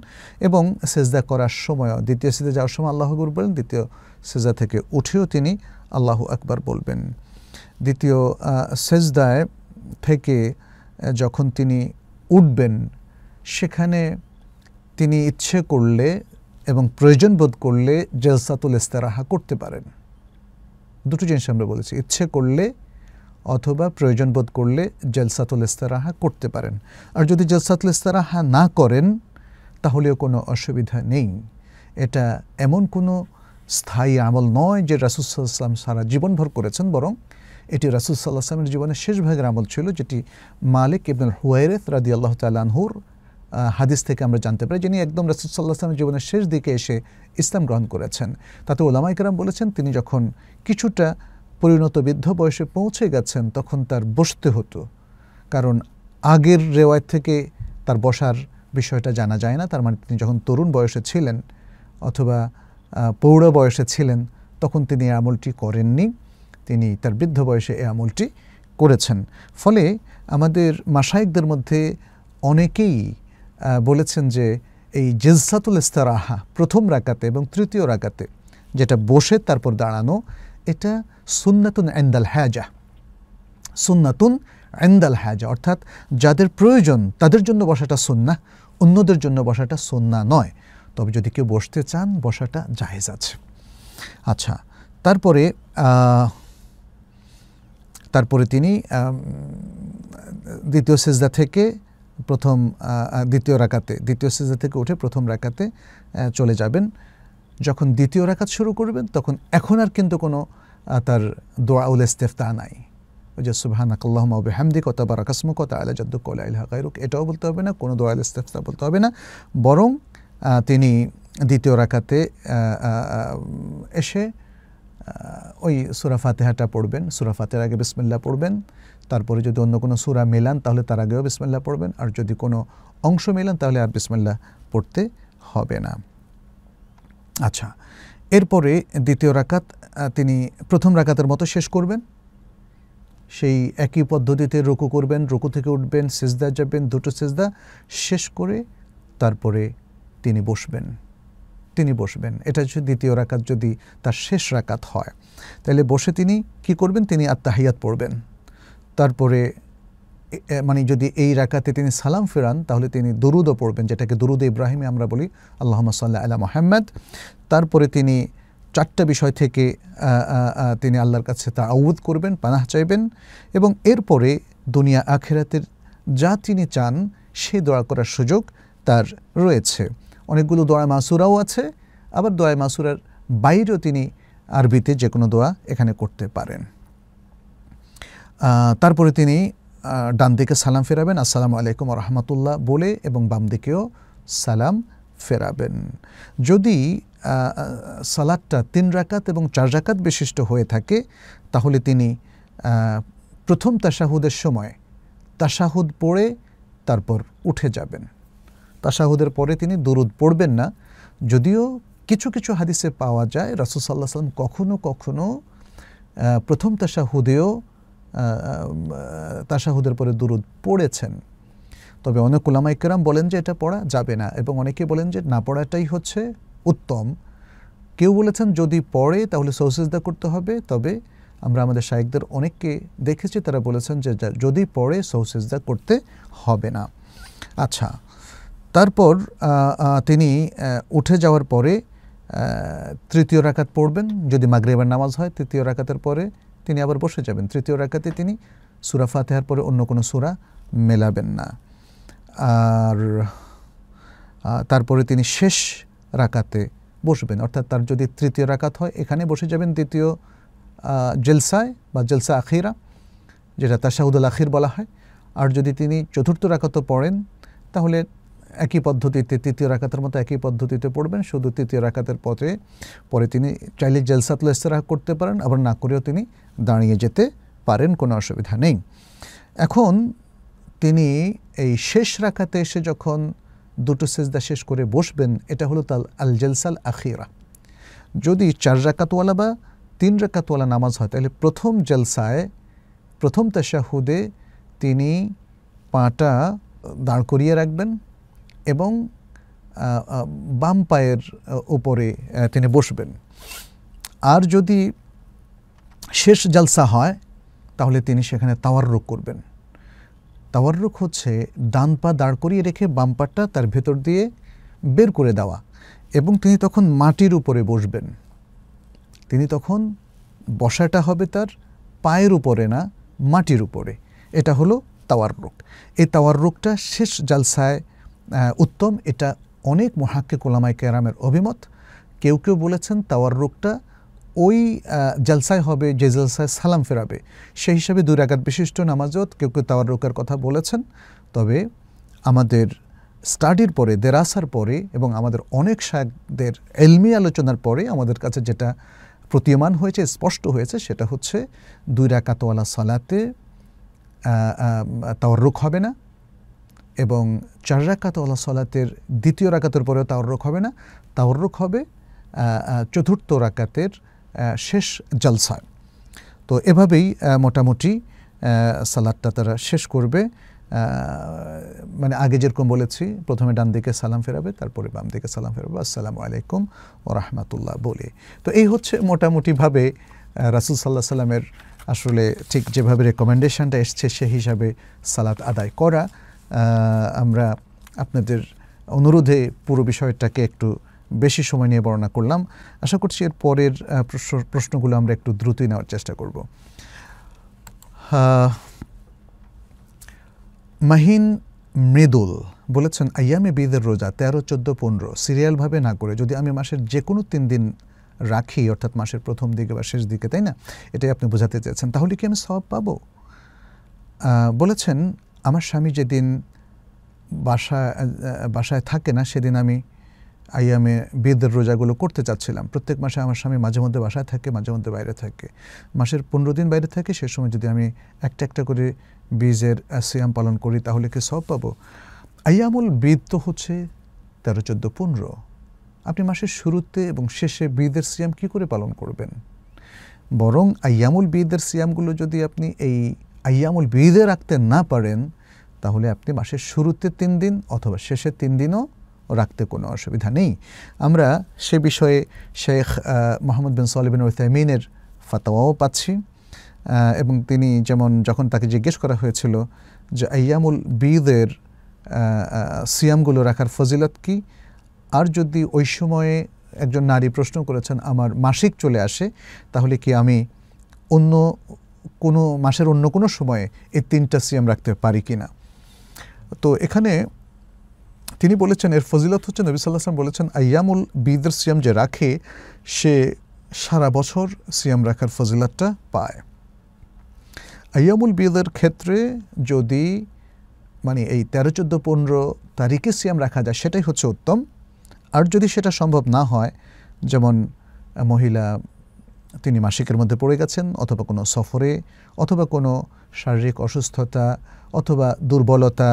এবং সেজদা করার সময় দ্বিতীয় সেজে যাওয়ার সময় আল্লাহ আকবর বলেন দ্বিতীয় সেজদা থেকে উঠেও তিনি আল্লাহ একবার বলবেন দ্বিতীয় সেজদায় থেকে যখন তিনি উঠবেন সেখানে তিনি ইচ্ছে করলে এবং প্রয়োজন বোধ করলে জলসাতুল ইস্তারাহা করতে পারেন দুটো জিনিস আমরা বলেছি ইচ্ছে করলে অথবা প্রয়োজন বোধ করলে জলসাতুল ইস্তারাহা করতে পারেন আর যদি জলসাতুল ইস্তারাহা না করেন তাহলেও কোনো অসুবিধা নেই এটা এমন কোনো স্থায়ী আমল নয় যে রাসুলসাল্লাম সারা জীবনভর করেছেন বরং এটি রাসুলসাল্লাহ আসলামের জীবনের শেষ ভাগের আমল ছিল যেটি মালিক ইবনুল হুয়াইরেফ রাদি আল্লাহ তালহুর হাদিস থেকে আমরা জানতে পারি যিনি একদম রাসুলসাল্লাহ আসলামের জীবনের শেষ দিকে এসে ইসলাম গ্রহণ করেছেন তাতে ওলামাইকরাম বলেছেন তিনি যখন কিছুটা পরিণত বৃদ্ধ বয়সে পৌঁছে গেছেন তখন তার বসতে হতো কারণ আগের রেওয়ায় থেকে তার বসার বিষয়টা জানা যায় না তার মানে তিনি যখন তরুণ বয়সে ছিলেন অথবা পৌড়া বয়সে ছিলেন তখন তিনি এ আমলটি করেননি তিনি তার বৃদ্ধ বয়সে এ আমলটি করেছেন ফলে আমাদের মাসায়িকদের মধ্যে অনেকেই বলেছেন যে এই জেজাতুল ইস্তারাহা প্রথম রাকাতে এবং তৃতীয় রাকাতে যেটা বসে তারপর দাঁড়ানো এটা সুন্নাতুন এন্দাল হ্যাজা সুন্নাতুন এন্দাল হ্যাজা অর্থাৎ যাদের প্রয়োজন তাদের জন্য বসাটা সুন্না অন্যদের জন্য বসাটা সুন্না নয় তবে যদি কেউ বসতে চান বসাটা জাহেজ আছে আচ্ছা তারপরে তারপরে তিনি দ্বিতীয় সেজদা থেকে প্রথম দ্বিতীয় রাকাতে দ্বিতীয় সেজদা থেকে উঠে প্রথম রাকাতে চলে যাবেন যখন দ্বিতীয় রাখাত শুরু করবেন তখন এখন আর কিন্তু কোনো তার দোয়া উল ইস্তেফতা নাই ওই যে সুবহান আল্লাহমা বেহামদি কত বা রাকাসমু কত আলা জাদ্দুকল আলহা গাইরুক এটাও বলতে হবে না কোনো দোয়া উল ইস্তেফতা বলতে হবে না বরং তিনি দ্বিতীয় রাখাতে এসে ওই সুরা ফাতেহাটা পড়বেন সুরা ফাতেহার আগে বিসমিল্লা পড়বেন তারপরে যদি অন্য কোনো সুরা মেলান তাহলে তার আগেও বিসমিল্লা পড়বেন আর যদি কোনো অংশ মেলান তাহলে আর বিসমিল্লা পড়তে হবে না আচ্ছা এরপরে দ্বিতীয় রাকাত তিনি প্রথম রাকাতের মতো শেষ করবেন সেই একই পদ্ধতিতে রুকু করবেন রুকু থেকে উঠবেন সিজদা যাবেন দুটো সিজদা শেষ করে তারপরে তিনি বসবেন তিনি বসবেন এটা হচ্ছে দ্বিতীয় রাকাত যদি তার শেষ রাকাত হয় তাহলে বসে তিনি কি করবেন তিনি আত্মাহিয়াত পড়বেন তারপরে মানে যদি এই রাকাতে তিনি সালাম ফেরান তাহলে তিনি দরুদও পড়বেন যেটাকে দরুদ ইব্রাহিমে আমরা বলি আল্লাহ সাল্লাহ আলা মোহাম্মদ তারপরে তিনি চারটা বিষয় থেকে তিনি আল্লাহর কাছে তা আউদ করবেন পানাহ চাইবেন এবং এরপরে দুনিয়া আখেরাতের যা তিনি চান সে দোয়া করার সুযোগ তার রয়েছে অনেকগুলো দোয়া মাসুরাও আছে আবার দোয়া মাসুরার বাইরেও তিনি আরবিতে যে কোনো দোয়া এখানে করতে পারেন তারপরে তিনি ডান দিকে সালাম ফেরাবেন আসসালামু আলাইকুম রহমতুল্লাহ বলে এবং বাম দিকেও সালাম ফেরাবেন যদি সালাদটা তিন রাকাত এবং চার রাকাত বিশিষ্ট হয়ে থাকে তাহলে তিনি প্রথম তাশাহুদের সময় তাশাহুদ পড়ে তারপর উঠে যাবেন তাশাহুদের পরে তিনি দুরুদ পড়বেন না যদিও কিছু কিছু হাদিসে পাওয়া যায় রাসুসাল্লাহ সাল্লাম কখনও কখনও প্রথম তাশাহুদেও তাশাহুদের পরে দুরুদ পড়েছেন তবে অনেক কুলামাইকেরাম বলেন যে এটা পড়া যাবে না এবং অনেকে বলেন যে না পড়াটাই হচ্ছে উত্তম কেউ বলেছেন যদি পড়ে তাহলে সৌসেজদা করতে হবে তবে আমরা আমাদের শায়েকদের অনেককে দেখেছি তারা বলেছেন যে যদি পড়ে সৌসেজদা করতে হবে না আচ্ছা তারপর তিনি উঠে যাওয়ার পরে তৃতীয় রাকাত পড়বেন যদি মাগরেবের নামাজ হয় তৃতীয় রাখাতের পরে তিনি আবার বসে যাবেন তৃতীয় রাখাতে তিনি সুরা ফাতেহার পরে অন্য কোনো সুরা মেলাবেন না আর তারপরে তিনি শেষ রাকাতে বসবেন অর্থাৎ তার যদি তৃতীয় রাকাত হয় এখানে বসে যাবেন দ্বিতীয় জেলসায় বা জেলসা আখিরা যেটা তাশাহুদুল আখির বলা হয় আর যদি তিনি চতুর্থ রাকাতও পড়েন তাহলে একই পদ্ধতিতে তৃতীয় রাকাতের মতো একই পদ্ধতিতে পড়বেন শুধু তৃতীয় রাখাতের পথে পরে তিনি চাইলে জেলসাতল ইস্তেরাহ করতে পারেন আবার না করেও তিনি দাঁড়িয়ে যেতে পারেন কোনো অসুবিধা নেই এখন তিনি এই শেষ রাখাতে এসে যখন দুটো সেজদা শেষ করে বসবেন এটা হলো তাল আল জেলসাল আখিরা যদি চার রাকাতওয়ালা বা তিন রাকাতওয়ালা নামাজ হয় তাহলে প্রথম জেলসায় প্রথম তেশাহুদে তিনি পাটা দাঁড় করিয়ে রাখবেন এবং বাম পায়ের ওপরে তিনি বসবেন আর যদি শেষ জালসা হয় তাহলে তিনি সেখানে তাওয়ারুক করবেন তাওয়ারুক হচ্ছে ডান পা দাঁড় করিয়ে রেখে বাম পাটা তার ভেতর দিয়ে বের করে দেওয়া এবং তিনি তখন মাটির উপরে বসবেন তিনি তখন বসাটা হবে তার পায়ের উপরে না মাটির উপরে এটা হলো তাওয়ার রোগ এই তাওয়ার রোগটা শেষ জালসায় উত্তম এটা অনেক মহাক্কে কোলামাই কেরামের অভিমত কেউ কেউ বলেছেন তাওয়ার রোগটা ওই জলসায় হবে যে জলসায় সালাম ফেরাবে সেই হিসাবে দুই রাগাত বিশিষ্ট নামাজত কেউ কেউ তাওয়ার রোগের কথা বলেছেন তবে আমাদের স্টাডির পরে দেরাসার পরে এবং আমাদের অনেক সাহেবদের এলমি আলোচনার পরে আমাদের কাছে যেটা প্রতীয়মান হয়েছে স্পষ্ট হয়েছে সেটা হচ্ছে দুই রাকাতওয়ালা সালাতে রোগ হবে না এবং চার রাকাত ওলা সলাতের দ্বিতীয় রাকাতের পরেও তাওরক হবে না তাওরক হবে চতুর্থ রাকাতের শেষ জলসা তো এভাবেই মোটামুটি সালাদটা তারা শেষ করবে মানে আগে যেরকম বলেছি প্রথমে ডান দিকে সালাম ফেরাবে তারপরে বাম দিকে সালাম ফেরাবে আসসালামু আলাইকুম ও রহমাতুল্লাহ বলে তো এই হচ্ছে মোটামুটিভাবে রাসুল সাল্লাহ সাল্লামের আসলে ঠিক যেভাবে রেকমেন্ডেশনটা এসছে সে হিসাবে সালাত আদায় করা আমরা আপনাদের অনুরোধে পুরো বিষয়টাকে একটু বেশি সময় নিয়ে বর্ণনা করলাম আশা করছি এর পরের প্রশ্নগুলো আমরা একটু দ্রুতই নেওয়ার চেষ্টা করব মাহিন মৃদুল বলেছেন আয়ামে বিদের রোজা তেরো চোদ্দো পনেরো সিরিয়ালভাবে না করে যদি আমি মাসের যে কোনো তিন দিন রাখি অর্থাৎ মাসের প্রথম দিকে বা শেষ দিকে তাই না এটাই আপনি বোঝাতে চেয়েছেন তাহলে কি আমি সব পাবো বলেছেন আমার স্বামী যেদিন বাসা বাসায় থাকে না সেদিন আমি আইয়ামে বিদের রোজাগুলো করতে চাচ্ছিলাম প্রত্যেক মাসে আমার স্বামী মাঝে মধ্যে বাসায় থাকে মাঝে মধ্যে বাইরে থাকে মাসের পনেরো দিন বাইরে থাকে সে সময় যদি আমি একটা একটা করে বীজের সিয়াম পালন করি তাহলে কি সব পাবো আইয়ামুল বিদ তো হচ্ছে তেরো চোদ্দো পনেরো আপনি মাসের শুরুতে এবং শেষে বিদের সিয়াম কি করে পালন করবেন বরং আইয়ামুল বিদের সিয়ামগুলো যদি আপনি এই আয়ামুল বিদে রাখতে না পারেন তাহলে আপনি মাসের শুরুতে তিন দিন অথবা শেষে তিন দিনও রাখতে কোনো অসুবিধা নেই আমরা সে বিষয়ে শেখ মোহাম্মদ বিন সালিবিন ওসাইমিনের ফাতোয়াও পাচ্ছি এবং তিনি যেমন যখন তাকে জিজ্ঞেস করা হয়েছিল যে আয়ামুল বিদের সিয়ামগুলো রাখার ফজিলত কি আর যদি ওই সময়ে একজন নারী প্রশ্ন করেছেন আমার মাসিক চলে আসে তাহলে কি আমি অন্য কোনো মাসের অন্য কোনো সময়ে এই তিনটা সিএম রাখতে পারি কি না তো এখানে তিনি বলেছেন এর ফজিলত হচ্ছে নবী সাল্লাহাম বলেছেন আয়ামুল বিদের সিয়াম যে রাখে সে সারা বছর সিয়াম রাখার ফজিলতটা পায় আয়ামুল বিদের ক্ষেত্রে যদি মানে এই তেরো চোদ্দ পনেরো তারিখে সিয়াম রাখা যায় সেটাই হচ্ছে উত্তম আর যদি সেটা সম্ভব না হয় যেমন মহিলা তিনি মাসিকের মধ্যে পড়ে গেছেন অথবা কোনো সফরে অথবা কোনো শারীরিক অসুস্থতা অথবা দুর্বলতা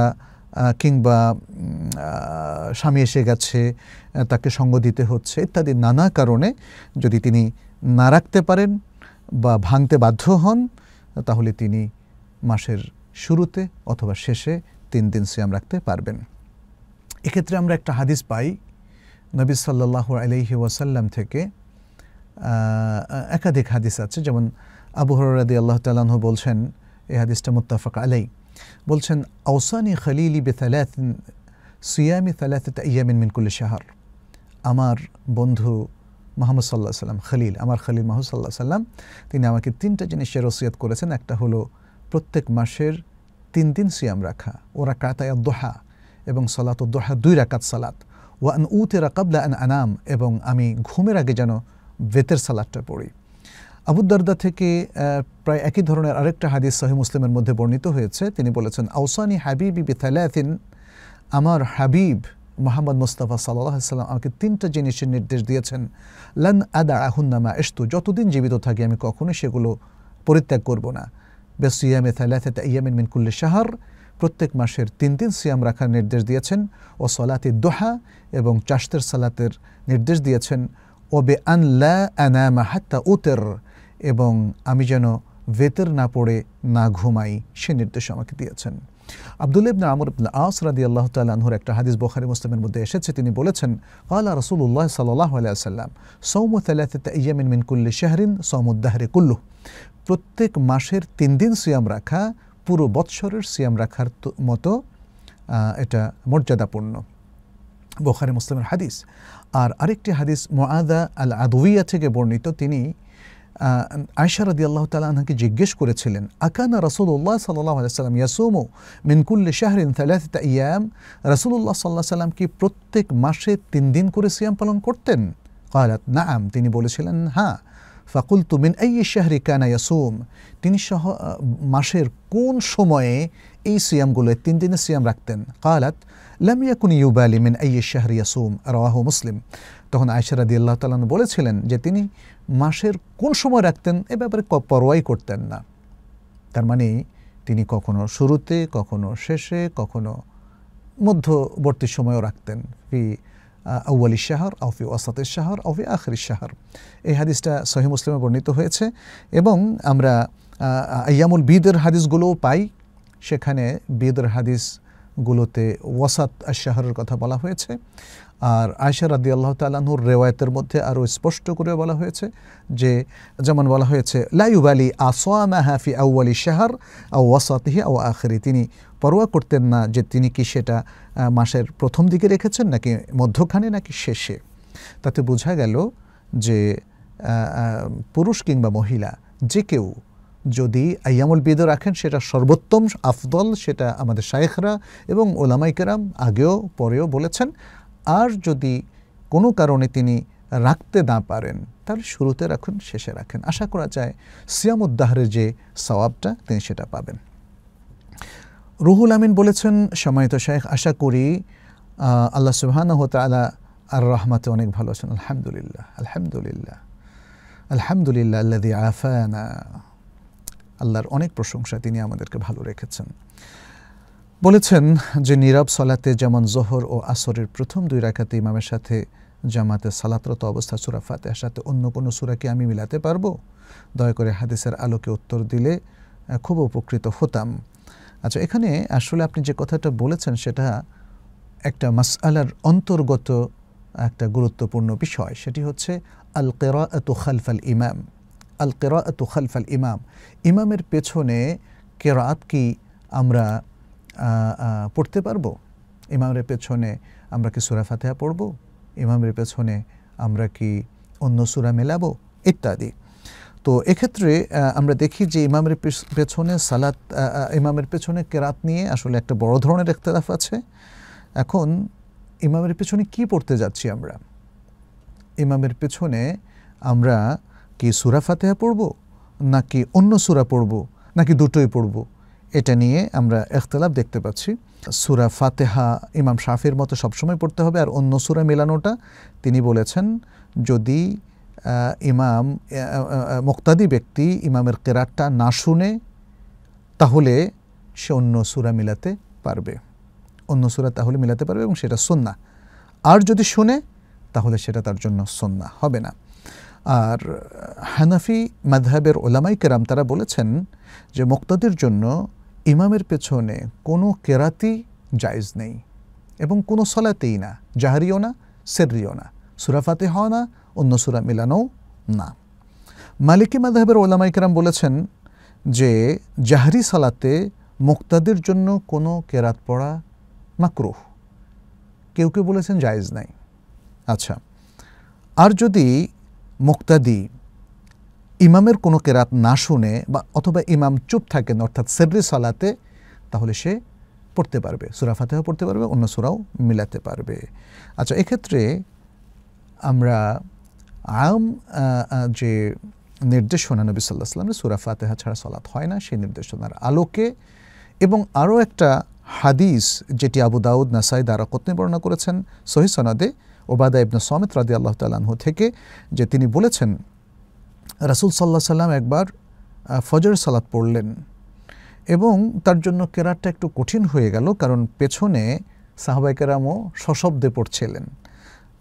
কিংবা স্বামী এসে গেছে তাকে সঙ্গ দিতে হচ্ছে ইত্যাদি নানা কারণে যদি তিনি না রাখতে পারেন বা ভাঙতে বাধ্য হন তাহলে তিনি মাসের শুরুতে অথবা শেষে তিন দিন সিয়াম রাখতে পারবেন এক্ষেত্রে আমরা একটা হাদিস পাই নবী সাল্লাহ আলহি ওয়াসাল্লাম থেকে একাধিক হাদিস আছে যেমন আবু হরাদি আল্লাহ তালাহ বলছেন এই হাদিসটা মুত্তাফাক আলাই বলছেন আউসানি খালিলি বেথালাতিন সুয়ামি তালাতিত ইয়ামিন মিনকুল শাহর আমার বন্ধু মোহাম্মদ সাল্লাহ সাল্লাম খালিল আমার খালিল মাহমুদ সাল্লাহ সাল্লাম তিনি আমাকে তিনটা জিনিসের রসিয়াত করেছেন একটা হলো প্রত্যেক মাসের তিন দিন সিয়াম রাখা ওরা কাতায় দোহা এবং সালাত দোহা দুই রাকাত সালাত ওয়ান উতেরা কাবলা আন আনাম এবং আমি ঘুমের আগে যেন বেতের সালাদটা পড়ি আবুদ্দারদা থেকে প্রায় একই ধরনের আরেকটা হাদিস সহি মুসলিমের মধ্যে বর্ণিত হয়েছে তিনি বলেছেন আউসানি হাবিবি বিথালাথিন আমার হাবিব মোহাম্মদ মোস্তফা সাল্লাহ সাল্লাম আমাকে তিনটা জিনিসের নির্দেশ দিয়েছেন লান আদা আহুন্নামা এস্তু যতদিন জীবিত থাকি আমি কখনোই সেগুলো পরিত্যাগ করব না বেস ইয়ামে থালাথেতা ইয়ামিন মিন কুল্লি শাহর প্রত্যেক মাসের তিন দিন সিয়াম রাখার নির্দেশ দিয়েছেন ও সলাতে দোহা এবং চাষতের সালাতের নির্দেশ দিয়েছেন ও বে আনলা আনামা হাত্তা উতের এবং আমি যেন ভেতর না পড়ে না ঘুমাই সে নির্দেশ আমাকে দিয়েছেন আব্দুল ইবনা আমর ইবনা আস রাদি আল্লাহ তাল্লাহর একটা হাদিস বখারি মুসলিমের মধ্যে এসেছে তিনি বলেছেন কালা রসুল্লাহ সাল্লাহ আলাইসাল্লাম সৌম তালাতে ইয়ামিন মিন কুল্লি শাহরিন সৌমুদ্দাহরে কুল্লু প্রত্যেক মাসের তিন দিন সিয়াম রাখা পুরো বৎসরের সিয়াম রাখার মতো এটা মর্যাদাপূর্ণ বোখারি মুসলিমের হাদিস আর আরেকটি হাদিস মোয়াদা আল আদুইয়া থেকে বর্ণিত তিনি আয়সা রদি আল্লাহ তালাকে জিজ্ঞেস করেছিলেন আকানা রসুল্লাহ সাল্লাহ আলাইসাল্লাম ইয়াসুমো মিনকুল্লি শাহরিন থালাথিতা ইয়াম রসুল্লাহ সাল্লাহ সাল্লাম কি প্রত্যেক মাসে তিন দিন করে সিয়াম পালন করতেন কয়ালাত আম তিনি বলেছিলেন হ্যাঁ ফাকুলতু মিন এই শাহরি কানা ইয়াসুম তিনি সহ মাসের কোন সময়ে এই সিয়ামগুলো তিন দিনের সিয়াম রাখতেন কালাত লাম ইয়াকুন ইউবালি মিন এই শাহরি ইয়াসুম রাহু মুসলিম তখন আয়সার আদি আল্লাহ তালান বলেছিলেন যে তিনি মাসের কোন সময় রাখতেন এ ব্যাপারে পরোয়াই করতেন না তার মানে তিনি কখনো শুরুতে কখনো শেষে কখনো মধ্যবর্তী সময়ও রাখতেন ফি আউ্বাল শাহর আও ফি ওয়াসাত শাহর আও ফি আখরি শাহর এই হাদিসটা সহি মুসলিমে বর্ণিত হয়েছে এবং আমরা আয়ামুল বিদের হাদিসগুলোও পাই সেখানে বিদের হাদিসগুলোতে ওয়াসাত আশাহরের কথা বলা হয়েছে আর আয়সা রাদি আল্লাহ তালাহুর রেওয়ায়তের মধ্যে আরও স্পষ্ট করে বলা হয়েছে যে যেমন বলা হয়েছে আলী আসোয়ামা হাফি আউআলি শাহর আউ ওয়াসাতিহি আউ আখরি তিনি পরোয়া করতেন না যে তিনি কি সেটা মাসের প্রথম দিকে রেখেছেন নাকি মধ্যখানে নাকি শেষে তাতে বোঝা গেল যে পুরুষ কিংবা মহিলা যে কেউ যদি আয়ামুল বিদ রাখেন সেটা সর্বোত্তম আফদল সেটা আমাদের শায়েখরা এবং ওলামাইকেরাম আগেও পরেও বলেছেন আর যদি কোনো কারণে তিনি রাখতে না পারেন তাহলে শুরুতে রাখুন শেষে রাখেন আশা করা যায় সিয়াম উদ্দাহরের যে সওয়াবটা তিনি সেটা পাবেন রুহুল আমিন বলেছেন সময়ত শেখ আশা করি আল্লাহ সুবাহানা হত আলা আর রহমাতে অনেক ভালো আছেন আলহামদুলিল্লাহ আলহামদুলিল্লাহ আলহামদুলিল্লাহ আল্লাহ আফায়না আল্লাহর অনেক প্রশংসা তিনি আমাদেরকে ভালো রেখেছেন বলেছেন যে নীরব সলাতে যেমন জোহর ও আসরের প্রথম দুই রাখাতে ইমামের সাথে জামাতে সালাতরত অবস্থা সুরা ফাতেহার সাথে অন্য কোনো সুরাকে আমি মিলাতে পারবো দয়া করে হাদিসের আলোকে উত্তর দিলে খুব উপকৃত হতাম আচ্ছা এখানে আসলে আপনি যে কথাটা বলেছেন সেটা একটা মাসআলার অন্তর্গত একটা গুরুত্বপূর্ণ বিষয় সেটি হচ্ছে আল কেরা খালফাল ইমাম আল কেরা খালফাল ইমাম ইমামের পেছনে কেরাত কি আমরা পড়তে পারবো ইমামের পেছনে আমরা কি সুরা ফাতেহা পড়ব ইমামের পেছনে আমরা কি অন্য সুরা মেলাবো ইত্যাদি তো এক্ষেত্রে আমরা দেখি যে ইমামের পেছনে সালাত ইমামের পেছনে কেরাত নিয়ে আসলে একটা বড় ধরনের একতলাফ আছে এখন ইমামের পেছনে কি পড়তে যাচ্ছি আমরা ইমামের পেছনে আমরা কি সুরা ফাতেহা পড়ব নাকি অন্য সুরা পড়ব নাকি দুটোই পড়ব এটা নিয়ে আমরা এখতলাফ দেখতে পাচ্ছি সুরা ফাতেহা ইমাম শাফির মতো সবসময় পড়তে হবে আর অন্য সুরা মেলানোটা তিনি বলেছেন যদি ইমাম মোক্তাদি ব্যক্তি ইমামের কেরাটটা না শুনে তাহলে সে অন্য সুরা মিলাতে পারবে অন্য সুরা তাহলে মিলাতে পারবে এবং সেটা সন্না আর যদি শুনে তাহলে সেটা তার জন্য সন্না হবে না আর হানাফি মাধাবের ওলামাই কেরাম তারা বলেছেন যে মোক্তাদের জন্য ইমামের পেছনে কোনো কেরাতি জায়জ নেই এবং কোনো সলাতেই না জাহারিও না সেররিও না সুরাফাতে হওয়া না অন্য সুরা মিলানোও না মালিকী মাধাবের ওলামাইকরাম বলেছেন যে জাহারি সালাতে মুক্তাদের জন্য কোনো কেরাত পড়া মাকরুহ কেউ কেউ বলেছেন জায়েজ নাই আচ্ছা আর যদি মুক্তাদি ইমামের কোনো কেরাত না শুনে বা অথবা ইমাম চুপ থাকেন অর্থাৎ সেররি সলাতে তাহলে সে পড়তে পারবে সুরাফাতেও পড়তে পারবে অন্য সুরাও মিলাতে পারবে আচ্ছা এক্ষেত্রে আমরা আম যে নির্দেশনা নবী সাল্লাহ সাল্লামের সুরা ছাড়া সলাৎ হয় না সেই নির্দেশনার আলোকে এবং আরও একটা হাদিস যেটি আবু দাউদ নাসাই দ্বারা কতনে বর্ণনা করেছেন সহি সনাদে ওবাদা ইবনু সমেত রাদি আল্লাহ তালাহ থেকে যে তিনি বলেছেন রাসুল সাল্লাহ সাল্লাম একবার ফজর সালাত পড়লেন এবং তার জন্য কেরাতটা একটু কঠিন হয়ে গেল কারণ পেছনে সাহাবাই কেরামও সশব্দে পড়ছিলেন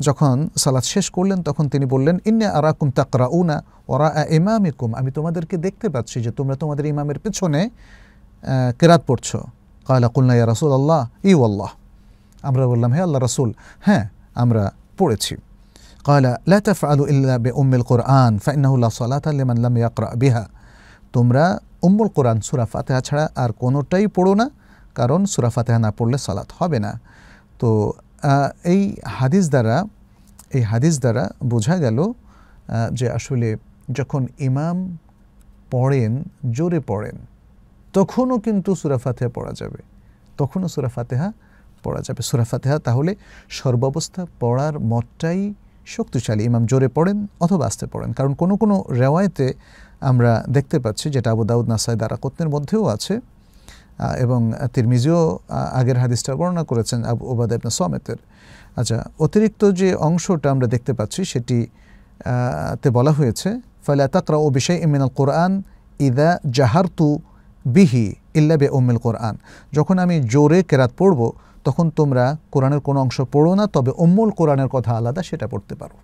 যখন সালাদ শেষ করলেন তখন তিনি বললেন ইন্নে আরাকুম তাকরা উনা ওরা ইমাম ইকুম আমি তোমাদেরকে দেখতে পাচ্ছি যে তোমরা তোমাদের ইমামের পেছনে কেরাত পড়ছ কালা কুল্লা ইয়া রাসুল আল্লাহ ইউ আল্লাহ আমরা বললাম হে আল্লাহ রাসুল হ্যাঁ আমরা পড়েছি কয়লা লা তাফআলু ইল্লা বিউম্মিল কোরআন ফাইন্নাহু লা সালাতা লিমান লাম ইয়াকরা বিহা তোমরা উম্মুল কোরআন সূরা ফাতিহা ছাড়া আর কোনোটাই পড়ো না কারণ সূরা ফাতিহা না পড়লে সালাত হবে না তো এই হাদিস দ্বারা এই হাদিস দ্বারা বোঝা গেল যে আসলে যখন ইমাম পড়েন জোরে পড়েন তখনও কিন্তু সুরা ফাতেহা পড়া যাবে তখনও সুরা ফাতেহা পড়া যাবে সুরা ফাতেহা তাহলে সর্বাবস্থা পড়ার মতটাই শক্তিশালী ইমাম জোরে পড়েন অথবা আসতে পড়েন কারণ কোনো কোনো রেওয়ায়তে আমরা দেখতে পাচ্ছি যেটা আবু দাউদ নাসাই দ্বারা কত্নের মধ্যেও আছে এবং তিরমিজিও আগের হাদিসটা বর্ণনা করেছেন আবু ওবাদা ইবনা সমেতের আচ্ছা অতিরিক্ত যে অংশটা আমরা দেখতে পাচ্ছি সেটি তে বলা হয়েছে ফলে তাকরা ও বিষয় ইমিনাল কোরআন ইদা জাহারতু বিহি ইল্লা বে কোরআন যখন আমি জোরে কেরাত পড়ব তখন তোমরা কোরআনের কোনো অংশ পড়ো না তবে অম্মল কোরআনের কথা আলাদা সেটা পড়তে পারো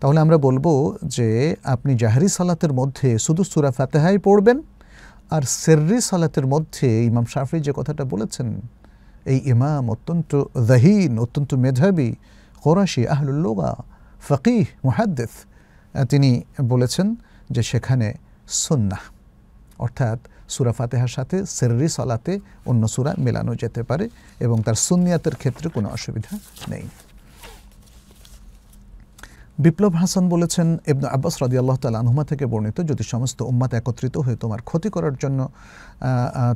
তাহলে আমরা বলবো যে আপনি জাহারি সালাতের মধ্যে শুধু সুরা ফাতেহাই পড়বেন আর সেররি সালাতের মধ্যে ইমাম শাফরি যে কথাটা বলেছেন এই ইমাম অত্যন্ত জাহিন অত্যন্ত মেধাবী কোরাশি আহলুল্লোগা ফকিহ মুহাদ্দেস তিনি বলেছেন যে সেখানে সন্না অর্থাৎ সুরা ফাতেহার সাথে সেররি সলাতে অন্য সুরা মেলানো যেতে পারে এবং তার সুনিয়াতের ক্ষেত্রে কোনো অসুবিধা নেই বিপ্লব হাসান বলেছেন এবন আব্বাস রাজি আল্লাহ তাল আনহুমা থেকে বর্ণিত যদি সমস্ত উম্মাত একত্রিত হয়ে তোমার ক্ষতি করার জন্য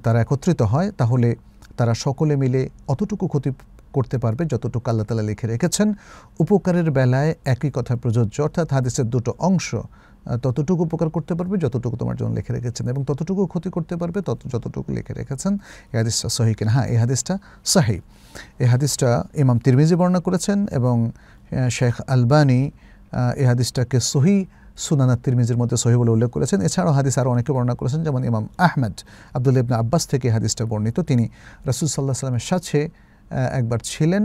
তারা একত্রিত হয় তাহলে তারা সকলে মিলে অতটুকু ক্ষতি করতে পারবে যতটুকু আল্লাহ তালা লিখে রেখেছেন উপকারের বেলায় একই কথা প্রযোজ্য অর্থাৎ হাদিসের দুটো অংশ ততটুকু উপকার করতে পারবে যতটুকু তোমার জন্য লিখে রেখেছেন এবং ততটুকু ক্ষতি করতে পারবে তত যতটুকু লিখে রেখেছেন এ হাদিসটা সহি কিনা হ্যাঁ এই হাদিসটা সাহি এই হাদিসটা ইমাম তিরমিজি বর্ণনা করেছেন এবং শেখ আলবানি এ হাদিসটাকে সহি সুনানা তিরমিজির মধ্যে সহি বলে উল্লেখ করেছেন এছাড়াও হাদিস আরও অনেকে বর্ণনা করেছেন যেমন ইমাম আহমেদ আবদুল্লাবনা আব্বাস থেকে হাদিসটা বর্ণিত তিনি রাসুল সাল্লাহ সাল্লামের সাথে একবার ছিলেন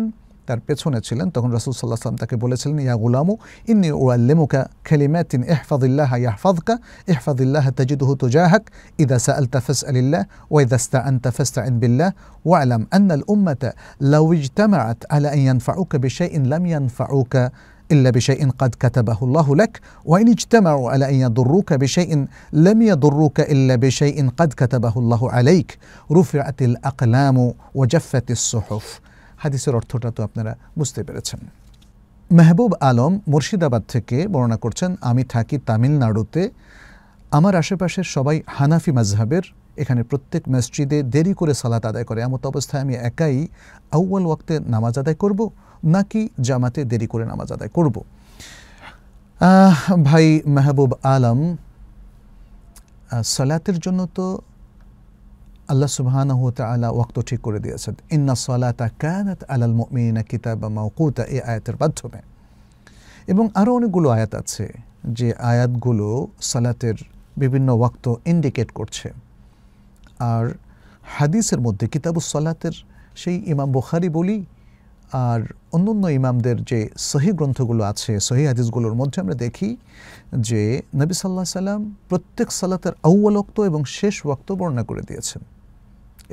তার পেছনে ছিলেন তখন রাসুল সাল্লাহ সাল্লাম তাকে বলেছিলেন ইয়া গুলামু ইন্নি ওয়াল্লেমুকা খেলিমাতিন ইহফাদিল্লাহ ইয়াহফাদকা ইহফাদিল্লাহ তাজিদুহু তুজাহাক ইদা সাআলতা ফাসআলিল্লাহ ওয়া ইদা ইস্তাআনতা ফাস্তাইন বিল্লাহ ওয়া'লাম আন্না আল উম্মাতা লাউ ইজতামাআত আলা আন ইয়ানফাউকা বিশাইইন লাম ইয়ানফাউকা إلا بشيء قد كتبه الله لك وإن اجتمعوا على أن يضروك بشيء لم يضروك إلا بشيء قد كتبه الله عليك رفعت الأقلام وجفت الصحف হাদিসের অর্থটা তো আপনারা বুঝতে পেরেছেন মেহবুব আলম মুর্শিদাবাদ থেকে বর্ণনা করছেন আমি থাকি তামিলনাড়ুতে আমার আশেপাশের সবাই হানাফি মাজহাবের এখানে প্রত্যেক মসজিদে দেরি করে সালাত আদায় করে এমত অবস্থায় আমি একাই আউ্বাল ওয়াক্তে নামাজ আদায় করব নাকি জামাতে দেরি করে নামাজ আদায় করব ভাই মেহবুব আলম সালাতের জন্য তো আল্লাহ সুবাহানহ তালা ওয়াক্ত ঠিক করে দিয়েছেন ইন্না সালাতা কানাত আলাল মিনা কিতাব মাউকুতা এই আয়াতের মাধ্যমে এবং আরও অনেকগুলো আয়াত আছে যে আয়াতগুলো সালাতের বিভিন্ন ওয়াক্ত ইন্ডিকেট করছে আর হাদিসের মধ্যে কিতাবু সালাতের সেই ইমাম বুখারি বলি আর অন্য অন্য ইমামদের যে সহি গ্রন্থগুলো আছে সহি হাদিসগুলোর মধ্যে আমরা দেখি যে নবী সাল্লাহ সাল্লাম প্রত্যেক সালাতের আউ্বাল ওক্ত এবং শেষ ওক্ত বর্ণনা করে দিয়েছেন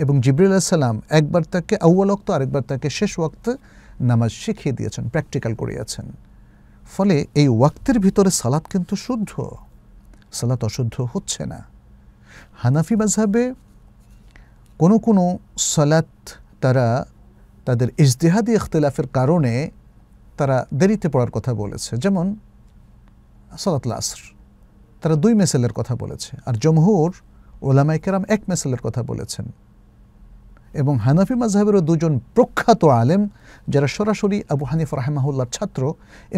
এবং জিবরুল সালাম একবার তাকে আউ্বাল ওক্ত আরেকবার তাকে শেষ ওয়াক্ত নামাজ শিখিয়ে দিয়েছেন প্র্যাকটিক্যাল করিয়েছেন ফলে এই ওয়াক্তের ভিতরে সালাত কিন্তু শুদ্ধ সালাত অশুদ্ধ হচ্ছে না হানাফি মাঝাবে কোনো কোনো সালাত তারা তাদের ইজতেহাদি ইখতলাফের কারণে তারা দেরিতে পড়ার কথা বলেছে যেমন সালাত আসর তারা দুই মেসেলের কথা বলেছে আর জমহুর ওলামাইকেরাম এক মেসেলের কথা বলেছেন এবং হানাফি মাজহাবেরও দুজন প্রখ্যাত আলেম যারা সরাসরি আবু হানিফ রাহেমাহুল্লার ছাত্র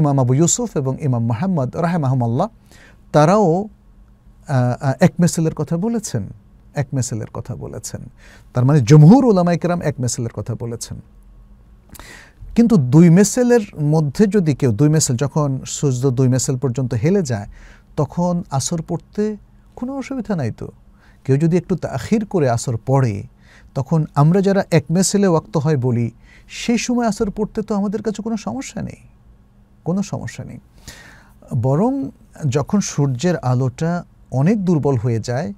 ইমাম আবু ইউসুফ এবং ইমাম মাহমদ রাহেমাহমাল্লাহ তারাও এক মেসেলের কথা বলেছেন এক মেসেলের কথা বলেছেন তার মানে জমহুর ওলামাইকেরাম এক মেসেলের কথা বলেছেন কিন্তু দুই মেসেলের মধ্যে যদি কেউ দুই মেসেল যখন সূর্য দুই মেসেল পর্যন্ত হেলে যায় তখন আসর পড়তে কোনো অসুবিধা নাই তো কেউ যদি একটু তাখির করে আসর পড়ে তখন আমরা যারা এক মেসেলে ওয়াক্ত হয় বলি সেই সময় আসর পড়তে তো আমাদের কাছে কোনো সমস্যা নেই কোনো সমস্যা নেই বরং যখন সূর্যের আলোটা অনেক দুর্বল হয়ে যায়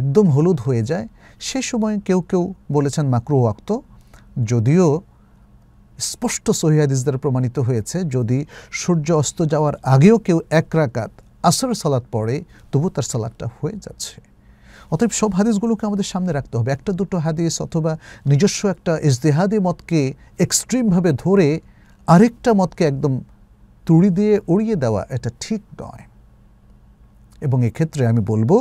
একদম হলুদ হয়ে যায় সে সময় কেউ কেউ বলেছেন মাকরু ওয়াক্ত যদিও স্পষ্ট সহিয়াদিসদের দ্বারা প্রমাণিত হয়েছে যদি সূর্য অস্ত যাওয়ার আগেও কেউ এক রাকাত আসর সালাত পড়ে তবু তার সালাদটা হয়ে যাচ্ছে অতএব সব হাদিসগুলোকে আমাদের সামনে রাখতে হবে একটা দুটো হাদিস অথবা নিজস্ব একটা ইজতেহাদি মতকে এক্সট্রিমভাবে ধরে আরেকটা মতকে একদম তুড়ি দিয়ে উড়িয়ে দেওয়া এটা ঠিক নয় এবং এক্ষেত্রে আমি বলবো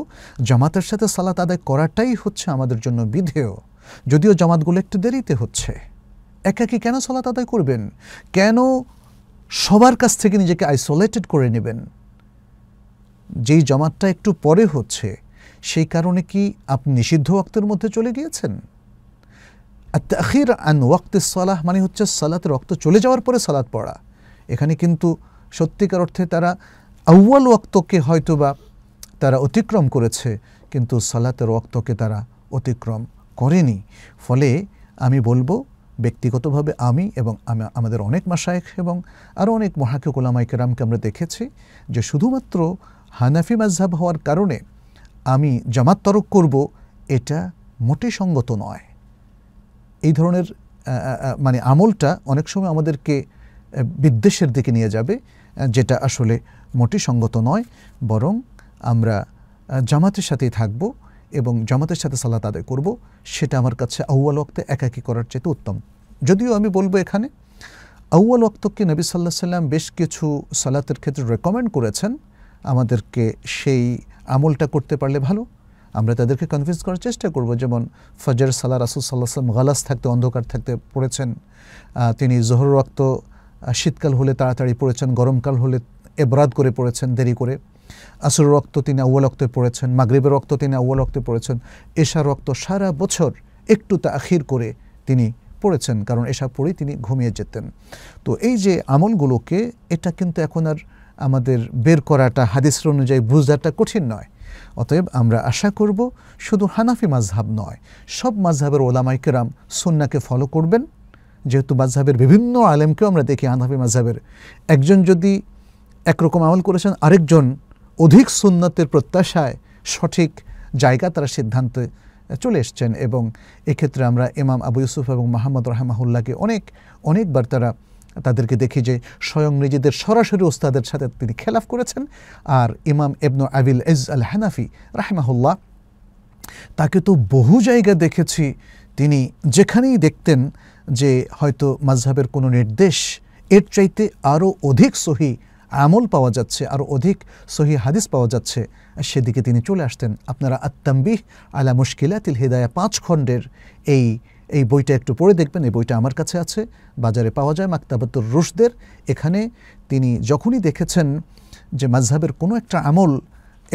জামাতের সাথে সালাত আদায় করাটাই হচ্ছে আমাদের জন্য বিধেয় যদিও জামাতগুলো একটু দেরিতে হচ্ছে একাকি কেন সালাত আদায় করবেন কেন সবার কাছ থেকে নিজেকে আইসোলেটেড করে নেবেন যেই জামাতটা একটু পরে হচ্ছে সেই কারণে কি আপনি নিষিদ্ধ ওয়াক্তের মধ্যে চলে গিয়েছেন আর আন ওয়াক্তে সালাহ মানে হচ্ছে সালাতে রক্ত চলে যাওয়ার পরে সালাত পড়া এখানে কিন্তু সত্যিকার অর্থে তারা আউ্য়াল ওয়াক্তকে হয়তোবা তারা অতিক্রম করেছে কিন্তু সালাতের ওয়াক্তকে তারা অতিক্রম করেনি ফলে আমি বলবো ব্যক্তিগতভাবে আমি এবং আমাদের অনেক মাসায়েক এবং আরও অনেক মহাকে ওলামাইকেরামকে আমরা দেখেছি যে শুধুমাত্র হানাফি মাজহাব হওয়ার কারণে আমি জামাত তরক করব এটা মোটে সঙ্গত নয় এই ধরনের মানে আমলটা অনেক সময় আমাদেরকে বিদ্বেষের দিকে নিয়ে যাবে যেটা আসলে মোটে সঙ্গত নয় বরং আমরা জামাতের সাথেই থাকব এবং জামাতের সাথে সালাত আদায় করব সেটা আমার কাছে আউ্য়াল ওক্তে একাকি করার চেয়ে উত্তম যদিও আমি বলবো এখানে আউ্য়াল ওক্তকে নবী সাল্লাহ সাল্লাম বেশ কিছু সালাতের ক্ষেত্রে রেকমেন্ড করেছেন আমাদেরকে সেই আমলটা করতে পারলে ভালো আমরা তাদেরকে কনভিন্স করার চেষ্টা করব যেমন ফজর সাল্লা রাসুল সাল্লাহাম গালাস থাকতে অন্ধকার থাকতে পড়েছেন তিনি জোহর রক্ত শীতকাল হলে তাড়াতাড়ি পড়েছেন গরমকাল হলে এবরাদ করে পড়েছেন দেরি করে আসর রক্ত তিনি আউ্বাল রক্তে পড়েছেন মাগরীবের রক্ত তিনি আউ্বাল রক্তে পড়েছেন এশা রক্ত সারা বছর একটু তা আখির করে তিনি পড়েছেন কারণ এসা পড়েই তিনি ঘুমিয়ে যেতেন তো এই যে আমলগুলোকে এটা কিন্তু এখন আর আমাদের বের করাটা হাদিসের অনুযায়ী বুঝাটা কঠিন নয় অতএব আমরা আশা করব শুধু হানাফি মাঝহাব নয় সব মাঝহাবের ওলামাইকেরাম সন্নাকে ফলো করবেন যেহেতু মাঝহাবের বিভিন্ন আলেমকেও আমরা দেখি হানাফি মাঝহাবের একজন যদি একরকম আমল করেছেন আরেকজন অধিক সুন্নাতের প্রত্যাশায় সঠিক জায়গা তারা সিদ্ধান্তে চলে এসছেন এবং এক্ষেত্রে আমরা ইমাম আবু ইউসুফ এবং মাহমুদ রহমাহুল্লাহকে অনেক অনেকবার তারা তাদেরকে দেখি যে স্বয়ং নিজেদের সরাসরি ওস্তাদের সাথে তিনি খেলাফ করেছেন আর ইমাম এবনু আবিল এজ আল হানাফি রাহেমাহুল্লাহ তাকে তো বহু জায়গা দেখেছি তিনি যেখানেই দেখতেন যে হয়তো মাঝহাবের কোনো নির্দেশ এর চাইতে আরও অধিক সহি আমল পাওয়া যাচ্ছে আরও অধিক সহি হাদিস পাওয়া যাচ্ছে সেদিকে তিনি চলে আসতেন আপনারা আত্মাম্বিহ আলা মুশকিলাতিল হৃদায়া পাঁচ খণ্ডের এই এই বইটা একটু পড়ে দেখবেন এই বইটা আমার কাছে আছে বাজারে পাওয়া যায় মাক্তাবাতুর রুশদের এখানে তিনি যখনই দেখেছেন যে মাঝহাবের কোনো একটা আমল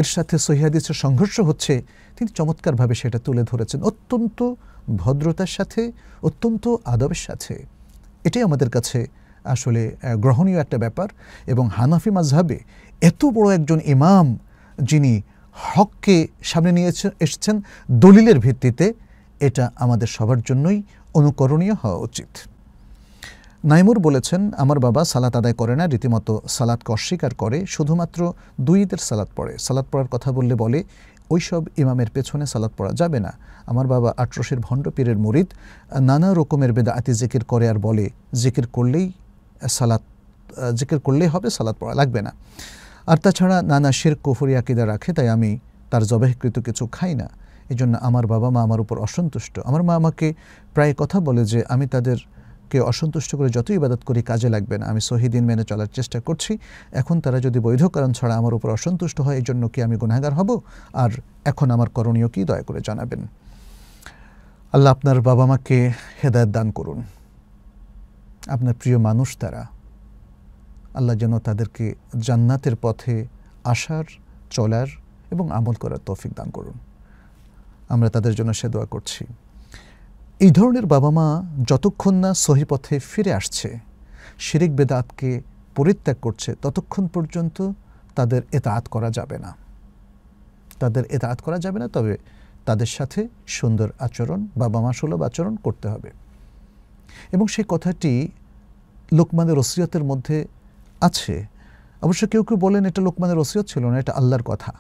এর সাথে সহিয়াদিসের সংঘর্ষ হচ্ছে তিনি চমৎকারভাবে সেটা তুলে ধরেছেন অত্যন্ত ভদ্রতার সাথে অত্যন্ত আদবের সাথে এটাই আমাদের কাছে আসলে গ্রহণীয় একটা ব্যাপার এবং হানাফি মাঝহাবে এত বড় একজন ইমাম যিনি হককে সামনে নিয়ে এসেছেন দলিলের ভিত্তিতে এটা আমাদের সবার জন্যই অনুকরণীয় হওয়া উচিত নাইমুর বলেছেন আমার বাবা সালাত আদায় করে না রীতিমতো সালাদকে অস্বীকার করে শুধুমাত্র দুই ঈদের সালাদ পড়ে সালাদ পড়ার কথা বললে বলে ওইসব ইমামের পেছনে সালাদ পড়া যাবে না আমার বাবা আট্রসের ভণ্ড পীরের মরিদ নানা রকমের বেদাতি জিকির করে আর বলে জিকির করলেই সালাত জিকির করলেই হবে সালাদ পড়া লাগবে না আর তাছাড়া নানা শের কুফরি কিদা রাখে তাই আমি তার জবেহকৃত কিছু খাই না এই জন্য আমার বাবা মা আমার উপর অসন্তুষ্ট আমার মা আমাকে প্রায় কথা বলে যে আমি তাদের কে অসন্তুষ্ট করে যতই ইবাদত করি কাজে লাগবে না আমি সহিদিন মেনে চলার চেষ্টা করছি এখন তারা যদি বৈধ কারণ ছাড়া আমার উপর অসন্তুষ্ট হয় এই জন্য কি আমি গুণাগার হব আর এখন আমার করণীয় কি দয়া করে জানাবেন আল্লাহ আপনার বাবা মাকে হেদায়ত দান করুন আপনার প্রিয় মানুষ তারা আল্লাহ যেন তাদেরকে জান্নাতের পথে আসার চলার এবং আমল করার তৌফিক দান করুন আমরা তাদের জন্য সে দোয়া করছি এই ধরনের বাবা মা যতক্ষণ না সহিপথে ফিরে আসছে শিরিক বেদাতকে পরিত্যাগ করছে ততক্ষণ পর্যন্ত তাদের এতাত করা যাবে না তাদের এতাত করা যাবে না তবে তাদের সাথে সুন্দর আচরণ বাবা মা সুলভ আচরণ করতে হবে এবং সেই কথাটি লোকমানের রসিয়তের মধ্যে আছে অবশ্য কেউ কেউ বলেন এটা লোকমানের রসিয়ত ছিল না এটা আল্লাহর কথা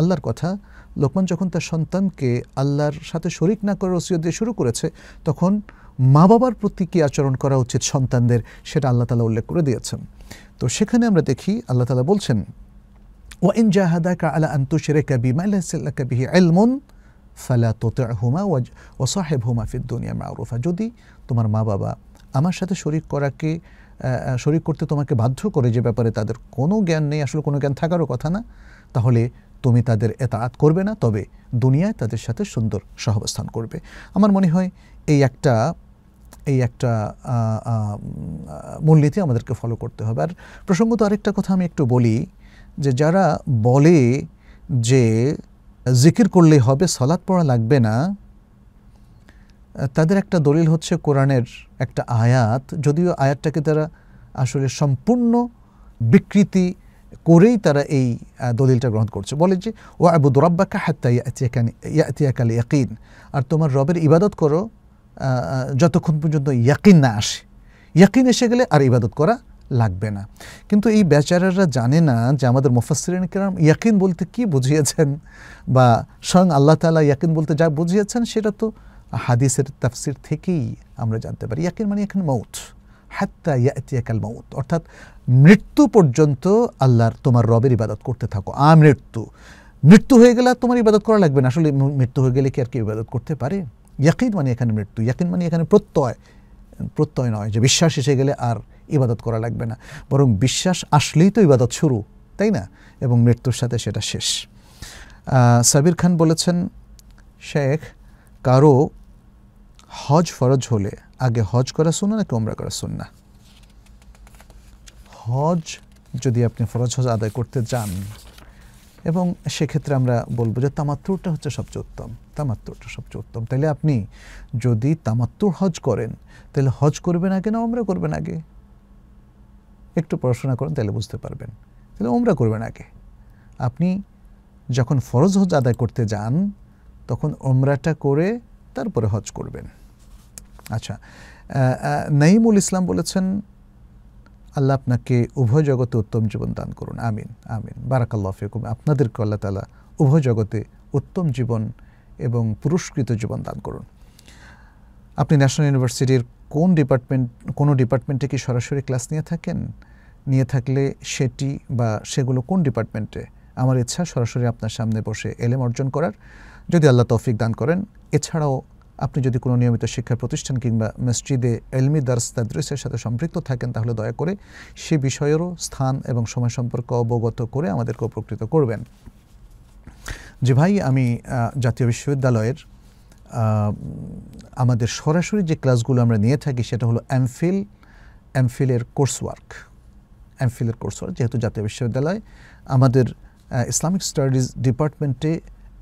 আল্লাহর কথা লোকমান যখন তার সন্তানকে আল্লাহর সাথে শরিক না করার ওসিয়ত দিয়ে শুরু করেছে তখন মা বাবার প্রতি কী আচরণ করা উচিত সন্তানদের সেটা আল্লাহ তালা উল্লেখ করে দিয়েছেন তো সেখানে আমরা দেখি আল্লাহ তালা বলছেন ওয়াইন কা আলা আন্তু শেরে কাবি মাইলাহ কাবিহি আলমন ফালা তোতে হুমা ওয়াজ ও সাহেব হুমা মা মাউরুফা যদি তোমার মা বাবা আমার সাথে শরিক করাকে শরিক করতে তোমাকে বাধ্য করে যে ব্যাপারে তাদের কোনো জ্ঞান নেই আসলে কোনো জ্ঞান থাকারও কথা না তাহলে তুমি তাদের এতাত করবে না তবে দুনিয়ায় তাদের সাথে সুন্দর সহাবস্থান করবে আমার মনে হয় এই একটা এই একটা মূলনীতি আমাদেরকে ফলো করতে হবে আর প্রসঙ্গত আরেকটা কথা আমি একটু বলি যে যারা বলে যে জিকির করলে হবে সলাৎ পড়া লাগবে না তাদের একটা দলিল হচ্ছে কোরআনের একটা আয়াত যদিও আয়াতটাকে তারা আসলে সম্পূর্ণ বিকৃতি করেই তারা এই দলিলটা গ্রহণ করছে বলে যে ও আবু দুরাব্বা কা ইয়াতিয়াকান ইয়াতিয়াকাল ইয়াকিন আর তোমার রবের ইবাদত করো যতক্ষণ পর্যন্ত ইয়াকিন না আসে ইয়াকিন এসে গেলে আর ইবাদত করা লাগবে না কিন্তু এই বেচারারা জানে না যে আমাদের মুফাসরিন কেরাম ইয়াকিন বলতে কি বুঝিয়েছেন বা স্বয়ং আল্লাহ তালা ইয়াকিন বলতে যা বুঝিয়েছেন সেটা তো হাদিসের তাফসির থেকেই আমরা জানতে পারি ইয়াকিন মানে এখানে মৌথ হাত্তা ইয়াতিয়াক একাল মাউত অর্থাৎ মৃত্যু পর্যন্ত আল্লাহর তোমার রবের ইবাদত করতে থাকো মৃত্যু মৃত্যু হয়ে গেলে তোমার ইবাদত করা লাগবে না আসলে মৃত্যু হয়ে গেলে কি আর কি ইবাদত করতে পারে ইয়াকিন মানে এখানে মৃত্যু ইয়াকিন মানে এখানে প্রত্যয় প্রত্যয় নয় যে বিশ্বাস এসে গেলে আর ইবাদত করা লাগবে না বরং বিশ্বাস আসলেই তো ইবাদত শুরু তাই না এবং মৃত্যুর সাথে সেটা শেষ সাবির খান বলেছেন শেখ কারো হজ ফরজ হলে আগে হজ করা শুন নাকি ওমরা করা শুন না হজ যদি আপনি ফরজ হজ আদায় করতে যান এবং সেক্ষেত্রে আমরা বলবো যে তামাত্তুরটা হচ্ছে সবচেয়ে উত্তম তামাত্তুরটা সবচেয়ে উত্তম তাহলে আপনি যদি তামাত্তুর হজ করেন তাহলে হজ করবেন আগে না ওমরা করবেন আগে একটু পড়াশোনা করেন তাহলে বুঝতে পারবেন তাহলে ওমরা করবেন আগে আপনি যখন ফরজ হজ আদায় করতে যান তখন ওমরাটা করে তারপরে হজ করবেন আচ্ছা নাইমুল ইসলাম বলেছেন আল্লাহ আপনাকে উভয় জগতে উত্তম জীবন দান করুন আমিন আমিন বারাকাল্লা ফেকুম আপনাদেরকে আল্লাহ তালা উভয় জগতে উত্তম জীবন এবং পুরস্কৃত জীবন দান করুন আপনি ন্যাশনাল ইউনিভার্সিটির কোন ডিপার্টমেন্ট কোনো ডিপার্টমেন্টে কি সরাসরি ক্লাস নিয়ে থাকেন নিয়ে থাকলে সেটি বা সেগুলো কোন ডিপার্টমেন্টে আমার ইচ্ছা সরাসরি আপনার সামনে বসে এলেম অর্জন করার যদি আল্লাহ তৌফিক দান করেন এছাড়াও আপনি যদি কোনো নিয়মিত শিক্ষা প্রতিষ্ঠান কিংবা মসজিদে এলমি দার্স তাদ্রিসের সাথে সম্পৃক্ত থাকেন তাহলে দয়া করে সে বিষয়েরও স্থান এবং সময় সম্পর্কে অবগত করে আমাদেরকে উপকৃত করবেন যে ভাই আমি জাতীয় বিশ্ববিদ্যালয়ের আমাদের সরাসরি যে ক্লাসগুলো আমরা নিয়ে থাকি সেটা হলো এমফিল এমফিলের কোর্স ওয়ার্ক এমফিলের কোর্স ওয়ার্ক যেহেতু জাতীয় বিশ্ববিদ্যালয় আমাদের ইসলামিক স্টাডিজ ডিপার্টমেন্টে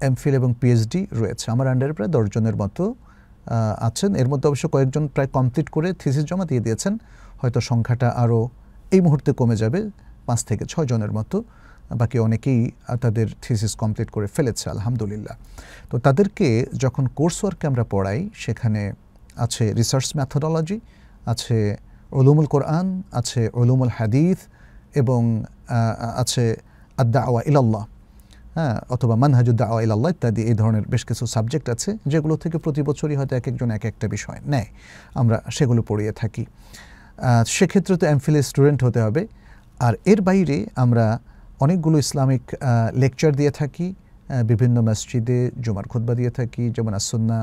এমফিল এবং পিএইচডি রয়েছে আমার আন্ডারে প্রায় দশজনের মতো আছেন এর মধ্যে অবশ্য কয়েকজন প্রায় কমপ্লিট করে থিসিস জমা দিয়ে দিয়েছেন হয়তো সংখ্যাটা আরও এই মুহূর্তে কমে যাবে পাঁচ থেকে ছয় জনের মতো বাকি অনেকেই তাদের থিসিস কমপ্লিট করে ফেলেছে আলহামদুলিল্লাহ তো তাদেরকে যখন কোর্স ওয়ার্কে আমরা পড়াই সেখানে আছে রিসার্চ ম্যাথোডোলজি আছে ওলুমুল কোরআন আছে ওলুমুল হাদিফ এবং আছে আদা আওয়া ইলাল্লাহ হ্যাঁ অথবা মানহাজুদ্দা আল আল্লাহ ইত্যাদি এই ধরনের বেশ কিছু সাবজেক্ট আছে যেগুলো থেকে প্রতি বছরই হয়তো এক একজন এক একটা বিষয় নেয় আমরা সেগুলো পড়িয়ে থাকি সেক্ষেত্রে তো এমফিলের স্টুডেন্ট হতে হবে আর এর বাইরে আমরা অনেকগুলো ইসলামিক লেকচার দিয়ে থাকি বিভিন্ন মসজিদে জুমার খুদ্া দিয়ে থাকি যেমন আসন্না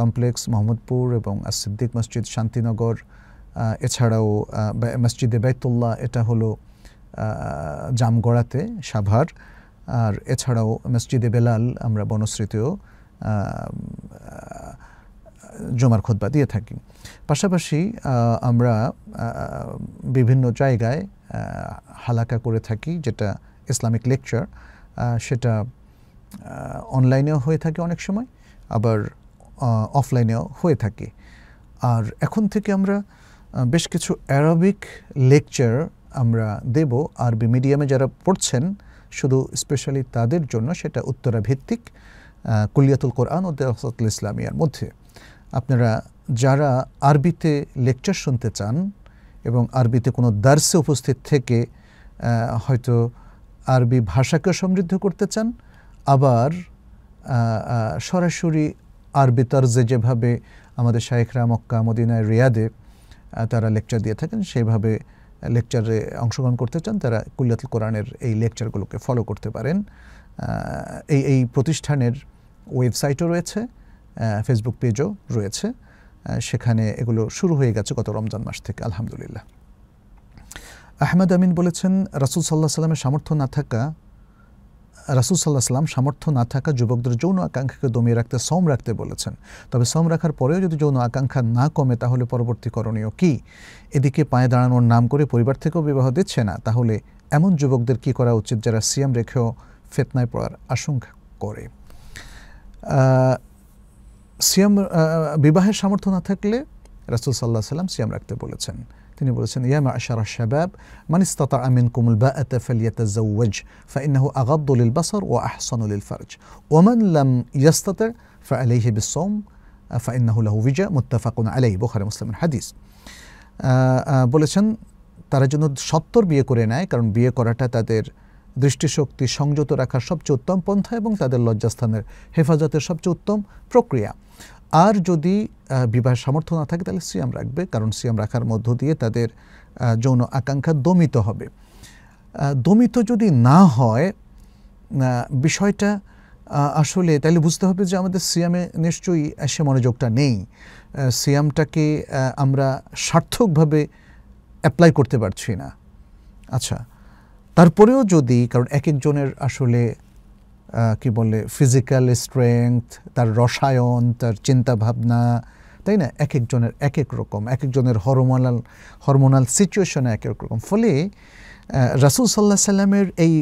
কমপ্লেক্স মোহাম্মদপুর এবং আসিদ্দিক মসজিদ শান্তিনগর এছাড়াও মসজিদে বেতুল্লাহ এটা হলো জামগড়াতে সাভার আর এছাড়াও মসজিদে বেলাল আমরা বনশ্রীতেও জমার খোদবা দিয়ে থাকি পাশাপাশি আমরা বিভিন্ন জায়গায় হালাকা করে থাকি যেটা ইসলামিক লেকচার সেটা অনলাইনেও হয়ে থাকে অনেক সময় আবার অফলাইনেও হয়ে থাকে আর এখন থেকে আমরা বেশ কিছু অ্যারাবিক লেকচার আমরা দেব আরবি মিডিয়ামে যারা পড়ছেন শুধু স্পেশালি তাদের জন্য সেটা উত্তরা ভিত্তিক কুলিয়াতুল কোরআন ও দেওয়াতুল ইসলামিয়ার মধ্যে আপনারা যারা আরবিতে লেকচার শুনতে চান এবং আরবিতে কোনো দার্সে উপস্থিত থেকে হয়তো আরবি ভাষাকে সমৃদ্ধ করতে চান আবার সরাসরি আরবি তর্জে যেভাবে আমাদের শায়েখরা মক্কা মদিনায় রিয়াদে তারা লেকচার দিয়ে থাকেন সেভাবে লেকচারে অংশগ্রহণ করতে চান তারা কুলিয়াতুল কোরআনের এই লেকচারগুলোকে ফলো করতে পারেন এই এই প্রতিষ্ঠানের ওয়েবসাইটও রয়েছে ফেসবুক পেজও রয়েছে সেখানে এগুলো শুরু হয়ে গেছে গত রমজান মাস থেকে আলহামদুলিল্লাহ আহমেদ আমিন বলেছেন রাসুল সাল্লাহ সাল্লামের সামর্থ্য না থাকা রাসুল সাল্লাহ সাল্লাম সামর্থ্য না থাকা যুবকদের যৌন আকাঙ্ক্ষাকে দমিয়ে রাখতে সম রাখতে বলেছেন তবে সম রাখার পরেও যদি যৌন আকাঙ্ক্ষা না কমে তাহলে পরবর্তী করণীয় কি এদিকে পায়ে দাঁড়ানোর নাম করে পরিবার থেকেও বিবাহ দিচ্ছে না তাহলে এমন যুবকদের কি করা উচিত যারা সিএম রেখেও ফেতনায় পড়ার আশঙ্কা করে সিএম বিবাহের সামর্থ্য না থাকলে রাসুল সাল্লাহ সাল্লাম সিএম রাখতে বলেছেন তিনি বলেছেন ইয়া মা'শারা শাবাব মান ইসতাতা মিনকুম আল বা'আতা ফালইতাযাওয়াজ ফাইন্নাহু আগাদ্দু লিল বাসার ওয়া আহসানু লিল ফারজ ওয়া মান লাম ইস্তাতা ফাআলাইহি বিসসাওম ফাইন্নাহু লাহু ওয়িজা মুত্তাফাকুন আলাইহি বুখারী মুসলিমের হাদিস বলেছেন তারা যেন সত্তর বিয়ে করে নেয় কারণ বিয়ে করাটা তাদের দৃষ্টিশক্তি সংযত রাখার সবচেয়ে উত্তম পন্থা এবং তাদের লজ্জাস্থানের হেফাজতের সবচেয়ে উত্তম প্রক্রিয়া আর যদি বিবাহের সামর্থ্য না থাকে তাহলে সিয়াম রাখবে কারণ সিয়াম রাখার মধ্য দিয়ে তাদের যৌন আকাঙ্ক্ষা দমিত হবে দমিত যদি না হয় বিষয়টা আসলে তাহলে বুঝতে হবে যে আমাদের সিয়ামে নিশ্চয়ই সে মনোযোগটা নেই সিয়ামটাকে আমরা সার্থকভাবে অ্যাপ্লাই করতে পারছি না আচ্ছা তারপরেও যদি কারণ এক একজনের আসলে কি বলে ফিজিক্যাল স্ট্রেংথ তার রসায়ন তার চিন্তাভাবনা তাই না এক একজনের এক এক রকম এক একজনের হরমোনাল হরমোনাল সিচুয়েশনে এক এক রকম ফলে রাসুল সাল্লাহ সাল্লামের এই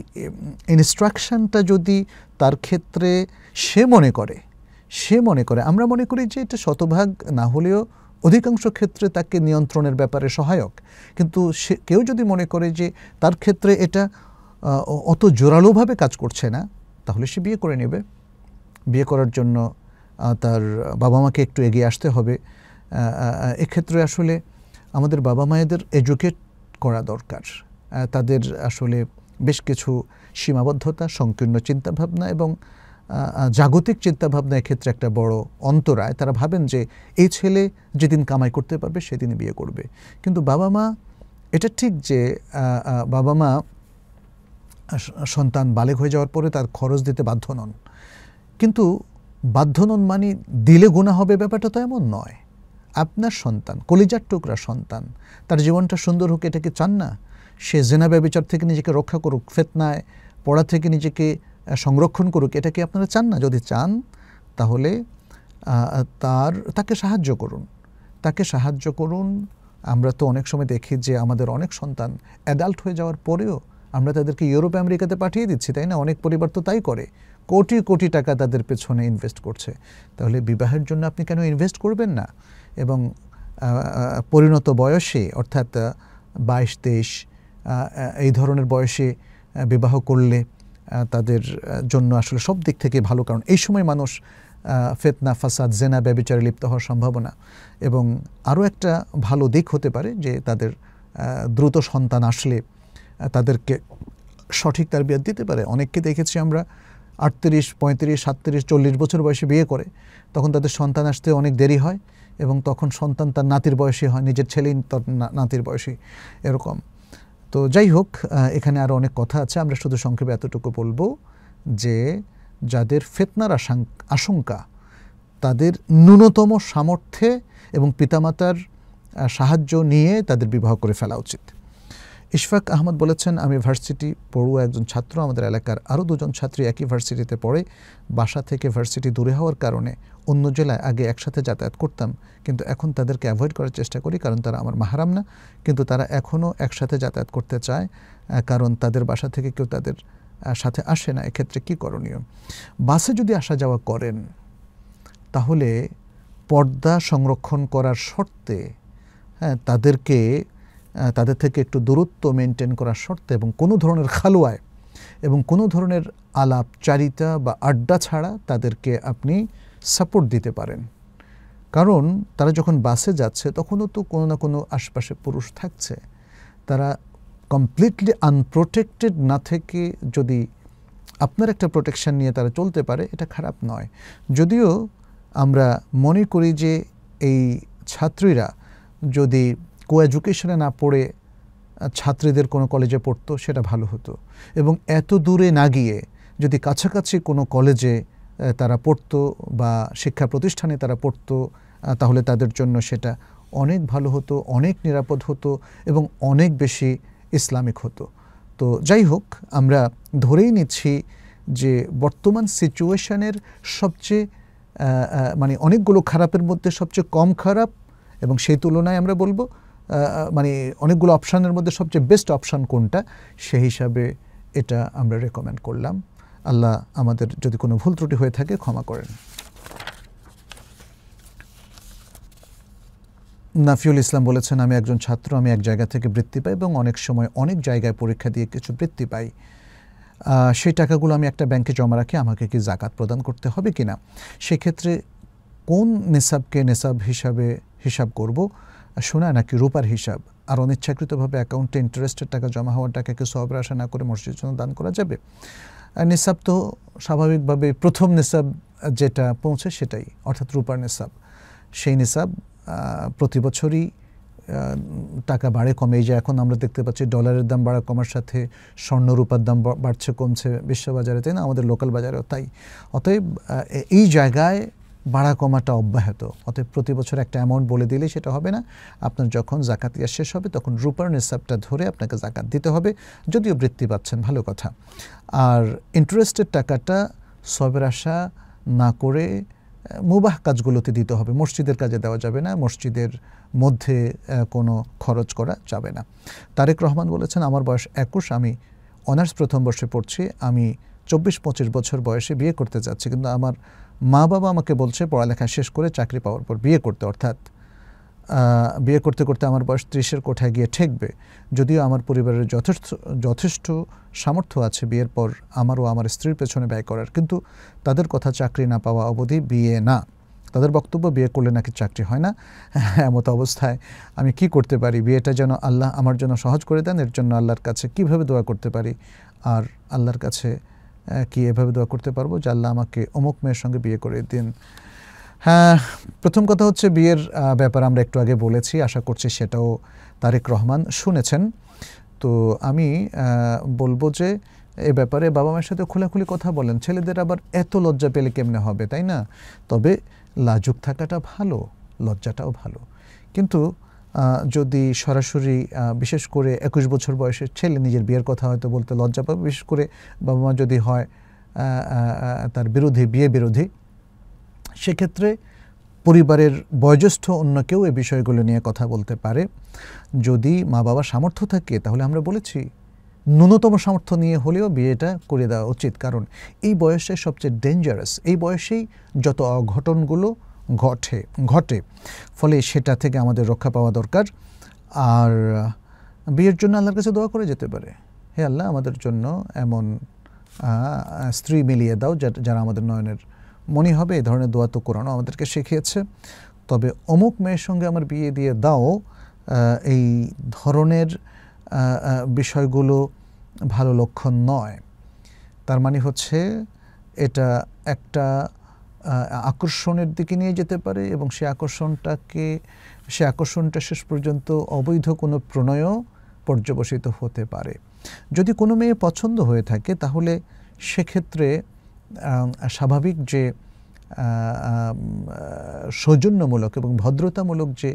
ইনস্ট্রাকশনটা যদি তার ক্ষেত্রে সে মনে করে সে মনে করে আমরা মনে করি যে এটা শতভাগ না হলেও অধিকাংশ ক্ষেত্রে তাকে নিয়ন্ত্রণের ব্যাপারে সহায়ক কিন্তু সে কেউ যদি মনে করে যে তার ক্ষেত্রে এটা অত জোরালোভাবে কাজ করছে না তাহলে সে বিয়ে করে নেবে বিয়ে করার জন্য তার বাবা মাকে একটু এগিয়ে আসতে হবে এক্ষেত্রে আসলে আমাদের বাবা মায়েদের এডুকেট করা দরকার তাদের আসলে বেশ কিছু সীমাবদ্ধতা সংকীর্ণ চিন্তাভাবনা এবং জাগতিক চিন্তাভাবনা এক্ষেত্রে একটা বড় অন্তরায় তারা ভাবেন যে এই ছেলে যেদিন কামাই করতে পারবে সেদিন বিয়ে করবে কিন্তু বাবা মা এটা ঠিক যে বাবা মা সন্তান বালেক হয়ে যাওয়ার পরে তার খরচ দিতে বাধ্য নন কিন্তু বাধ্য নন মানে দিলে গুণা হবে ব্যাপারটা তো এমন নয় আপনার সন্তান কলিজার টুকরা সন্তান তার জীবনটা সুন্দর হোক এটাকে চান না সে জেনা ব্যবচার থেকে নিজেকে রক্ষা করুক ফেতনায় পড়া থেকে নিজেকে সংরক্ষণ করুক এটাকে আপনারা চান না যদি চান তাহলে তার তাকে সাহায্য করুন তাকে সাহায্য করুন আমরা তো অনেক সময় দেখি যে আমাদের অনেক সন্তান অ্যাডাল্ট হয়ে যাওয়ার পরেও আমরা তাদেরকে ইউরোপ আমেরিকাতে পাঠিয়ে দিচ্ছি তাই না অনেক পরিবার তো তাই করে কোটি কোটি টাকা তাদের পেছনে ইনভেস্ট করছে তাহলে বিবাহের জন্য আপনি কেন ইনভেস্ট করবেন না এবং পরিণত বয়সে অর্থাৎ বাইশ তেইশ এই ধরনের বয়সে বিবাহ করলে তাদের জন্য আসলে সব দিক থেকে ভালো কারণ এই সময় মানুষ ফেতনা ফাসাদ জেনা ব্যবচারে লিপ্ত হওয়ার সম্ভাবনা এবং আরও একটা ভালো দিক হতে পারে যে তাদের দ্রুত সন্তান আসলে তাদেরকে সঠিক তার বিয়ে দিতে পারে অনেককে দেখেছি আমরা আটত্রিশ পঁয়ত্রিশ সাতত্রিশ চল্লিশ বছর বয়সে বিয়ে করে তখন তাদের সন্তান আসতে অনেক দেরি হয় এবং তখন সন্তান তার নাতির বয়সী হয় নিজের ছেলেই তার নাতির বয়সী এরকম তো যাই হোক এখানে আরও অনেক কথা আছে আমরা শুধু সংক্ষেপে এতটুকু বলবো যে যাদের ফেতনার আশঙ্কা তাদের ন্যূনতম সামর্থ্যে এবং পিতামাতার সাহায্য নিয়ে তাদের বিবাহ করে ফেলা উচিত ইশফাক আহমদ বলেছেন আমি ভার্সিটি পড়ুয়া একজন ছাত্র আমাদের এলাকার আরও দুজন ছাত্রী একই ভার্সিটিতে পড়ে বাসা থেকে ভার্সিটি দূরে হওয়ার কারণে অন্য জেলায় আগে একসাথে যাতায়াত করতাম কিন্তু এখন তাদেরকে অ্যাভয়েড করার চেষ্টা করি কারণ তারা আমার মাহারাম না কিন্তু তারা এখনও একসাথে যাতায়াত করতে চায় কারণ তাদের বাসা থেকে কেউ তাদের সাথে আসে না এক্ষেত্রে কি করণীয় বাসে যদি আসা যাওয়া করেন তাহলে পর্দা সংরক্ষণ করার শর্তে হ্যাঁ তাদেরকে তাদের থেকে একটু দূরত্ব মেনটেন করার শর্তে এবং কোনো ধরনের খালুয়ায় এবং কোনো ধরনের আলাপ চারিতা বা আড্ডা ছাড়া তাদেরকে আপনি সাপোর্ট দিতে পারেন কারণ তারা যখন বাসে যাচ্ছে তখনও তো কোনো না কোনো আশপাশে পুরুষ থাকছে তারা কমপ্লিটলি আনপ্রোটেক্টেড না থেকে যদি আপনার একটা প্রোটেকশান নিয়ে তারা চলতে পারে এটা খারাপ নয় যদিও আমরা মনে করি যে এই ছাত্রীরা যদি কো এডুকেশনে না পড়ে ছাত্রীদের কোনো কলেজে পড়তো সেটা ভালো হতো এবং এত দূরে না গিয়ে যদি কাছাকাছি কোনো কলেজে তারা পড়তো বা শিক্ষা প্রতিষ্ঠানে তারা পড়তো তাহলে তাদের জন্য সেটা অনেক ভালো হতো অনেক নিরাপদ হতো এবং অনেক বেশি ইসলামিক হতো তো যাই হোক আমরা ধরেই নিচ্ছি যে বর্তমান সিচুয়েশনের সবচেয়ে মানে অনেকগুলো খারাপের মধ্যে সবচেয়ে কম খারাপ এবং সেই তুলনায় আমরা বলবো মানে অনেকগুলো অপশানের মধ্যে সবচেয়ে বেস্ট অপশান কোনটা সেই হিসাবে এটা আমরা রেকমেন্ড করলাম আল্লাহ আমাদের যদি কোনো ভুল ত্রুটি হয়ে থাকে ক্ষমা করেন নাফিউল ইসলাম বলেছেন আমি একজন ছাত্র আমি এক জায়গা থেকে বৃত্তি পাই এবং অনেক সময় অনেক জায়গায় পরীক্ষা দিয়ে কিছু বৃত্তি পাই সেই টাকাগুলো আমি একটা ব্যাংকে জমা রাখি আমাকে কি জাকাত প্রদান করতে হবে কি না সেক্ষেত্রে কোন নেশাবকে নেশাব হিসাবে হিসাব করব শোনা নাকি রূপার হিসাব আর অনিচ্ছাকৃতভাবে অ্যাকাউন্টে ইন্টারেস্টের টাকা জমা হওয়ার টাকাকে সবের আশা না করে মসজিদের জন্য দান করা যাবে আর নিসাব তো স্বাভাবিকভাবে প্রথম নিসাব যেটা পৌঁছে সেটাই অর্থাৎ রূপার নিসাব সেই নিসাব প্রতি বছরই টাকা বাড়ে কমে এই যে এখন আমরা দেখতে পাচ্ছি ডলারের দাম বাড়া কমার সাথে স্বর্ণ রূপার দাম বাড়ছে কমছে বিশ্ববাজারে তাই না আমাদের লোকাল বাজারেও তাই অতএব এই জায়গায় বাড়া কমাটা অব্যাহত অতএব প্রতি বছর একটা অ্যামাউন্ট বলে দিলে সেটা হবে না আপনার যখন জাকাত ইয়ার শেষ হবে তখন রূপার নিসাবটা ধরে আপনাকে জাকাত দিতে হবে যদিও বৃত্তি পাচ্ছেন ভালো কথা আর ইন্টারেস্টের টাকাটা সবের আশা না করে মুবাহ কাজগুলোতে দিতে হবে মসজিদের কাজে দেওয়া যাবে না মসজিদের মধ্যে কোনো খরচ করা যাবে না তারেক রহমান বলেছেন আমার বয়স একুশ আমি অনার্স প্রথম বর্ষে পড়ছি আমি চব্বিশ পঁচিশ বছর বয়সে বিয়ে করতে যাচ্ছি কিন্তু আমার মা বাবা আমাকে বলছে পড়ালেখা শেষ করে চাকরি পাওয়ার পর বিয়ে করতে অর্থাৎ বিয়ে করতে করতে আমার বয়স ত্রিশের কোঠায় গিয়ে ঠেকবে যদিও আমার পরিবারের যথেষ্ট যথেষ্ট সামর্থ্য আছে বিয়ের পর আমারও আমার স্ত্রীর পেছনে ব্যয় করার কিন্তু তাদের কথা চাকরি না পাওয়া অবধি বিয়ে না তাদের বক্তব্য বিয়ে করলে নাকি চাকরি হয় না এমত অবস্থায় আমি কি করতে পারি বিয়েটা যেন আল্লাহ আমার জন্য সহজ করে দেন এর জন্য আল্লাহর কাছে কিভাবে দোয়া করতে পারি আর আল্লাহর কাছে কি এভাবে দোয়া করতে পারবো যে আল্লাহ আমাকে অমুক মেয়ের সঙ্গে বিয়ে করে দিন হ্যাঁ প্রথম কথা হচ্ছে বিয়ের ব্যাপার আমরা একটু আগে বলেছি আশা করছি সেটাও তারেক রহমান শুনেছেন তো আমি বলবো যে এ ব্যাপারে বাবা মায়ের সাথে খোলাখুলি কথা বলেন ছেলেদের আবার এত লজ্জা পেলে কেমনে হবে তাই না তবে লাজুক থাকাটা ভালো লজ্জাটাও ভালো কিন্তু যদি সরাসরি বিশেষ করে একুশ বছর বয়সের ছেলে নিজের বিয়ের কথা হয়তো বলতে লজ্জা পাবে বিশেষ করে বাবা মা যদি হয় তার বিরোধী বিয়ে বিরোধী সেক্ষেত্রে পরিবারের বয়োজ্যেষ্ঠ অন্য কেউ এ বিষয়গুলো নিয়ে কথা বলতে পারে যদি মা বাবার সামর্থ্য থাকে তাহলে আমরা বলেছি ন্যূনতম সামর্থ্য নিয়ে হলেও বিয়েটা করে দেওয়া উচিত কারণ এই বয়সে সবচেয়ে ডেঞ্জারাস এই বয়সেই যত অঘটনগুলো ঘটে ঘটে ফলে সেটা থেকে আমাদের রক্ষা পাওয়া দরকার আর বিয়ের জন্য আল্লাহর কাছে দোয়া করে যেতে পারে হে আল্লাহ আমাদের জন্য এমন স্ত্রী মিলিয়ে দাও যারা আমাদের নয়নের মনে হবে এই ধরনের দোয়া তো কোরআনও আমাদেরকে শিখিয়েছে তবে অমুক মেয়ের সঙ্গে আমার বিয়ে দিয়ে দাও এই ধরনের বিষয়গুলো ভালো লক্ষণ নয় তার মানে হচ্ছে এটা একটা আকর্ষণের দিকে নিয়ে যেতে পারে এবং সে আকর্ষণটাকে সে আকর্ষণটা শেষ পর্যন্ত অবৈধ কোনো প্রণয়ও পর্যবসিত হতে পারে যদি কোনো মেয়ে পছন্দ হয়ে থাকে তাহলে সেক্ষেত্রে স্বাভাবিক যে সৌজন্যমূলক এবং ভদ্রতামূলক যে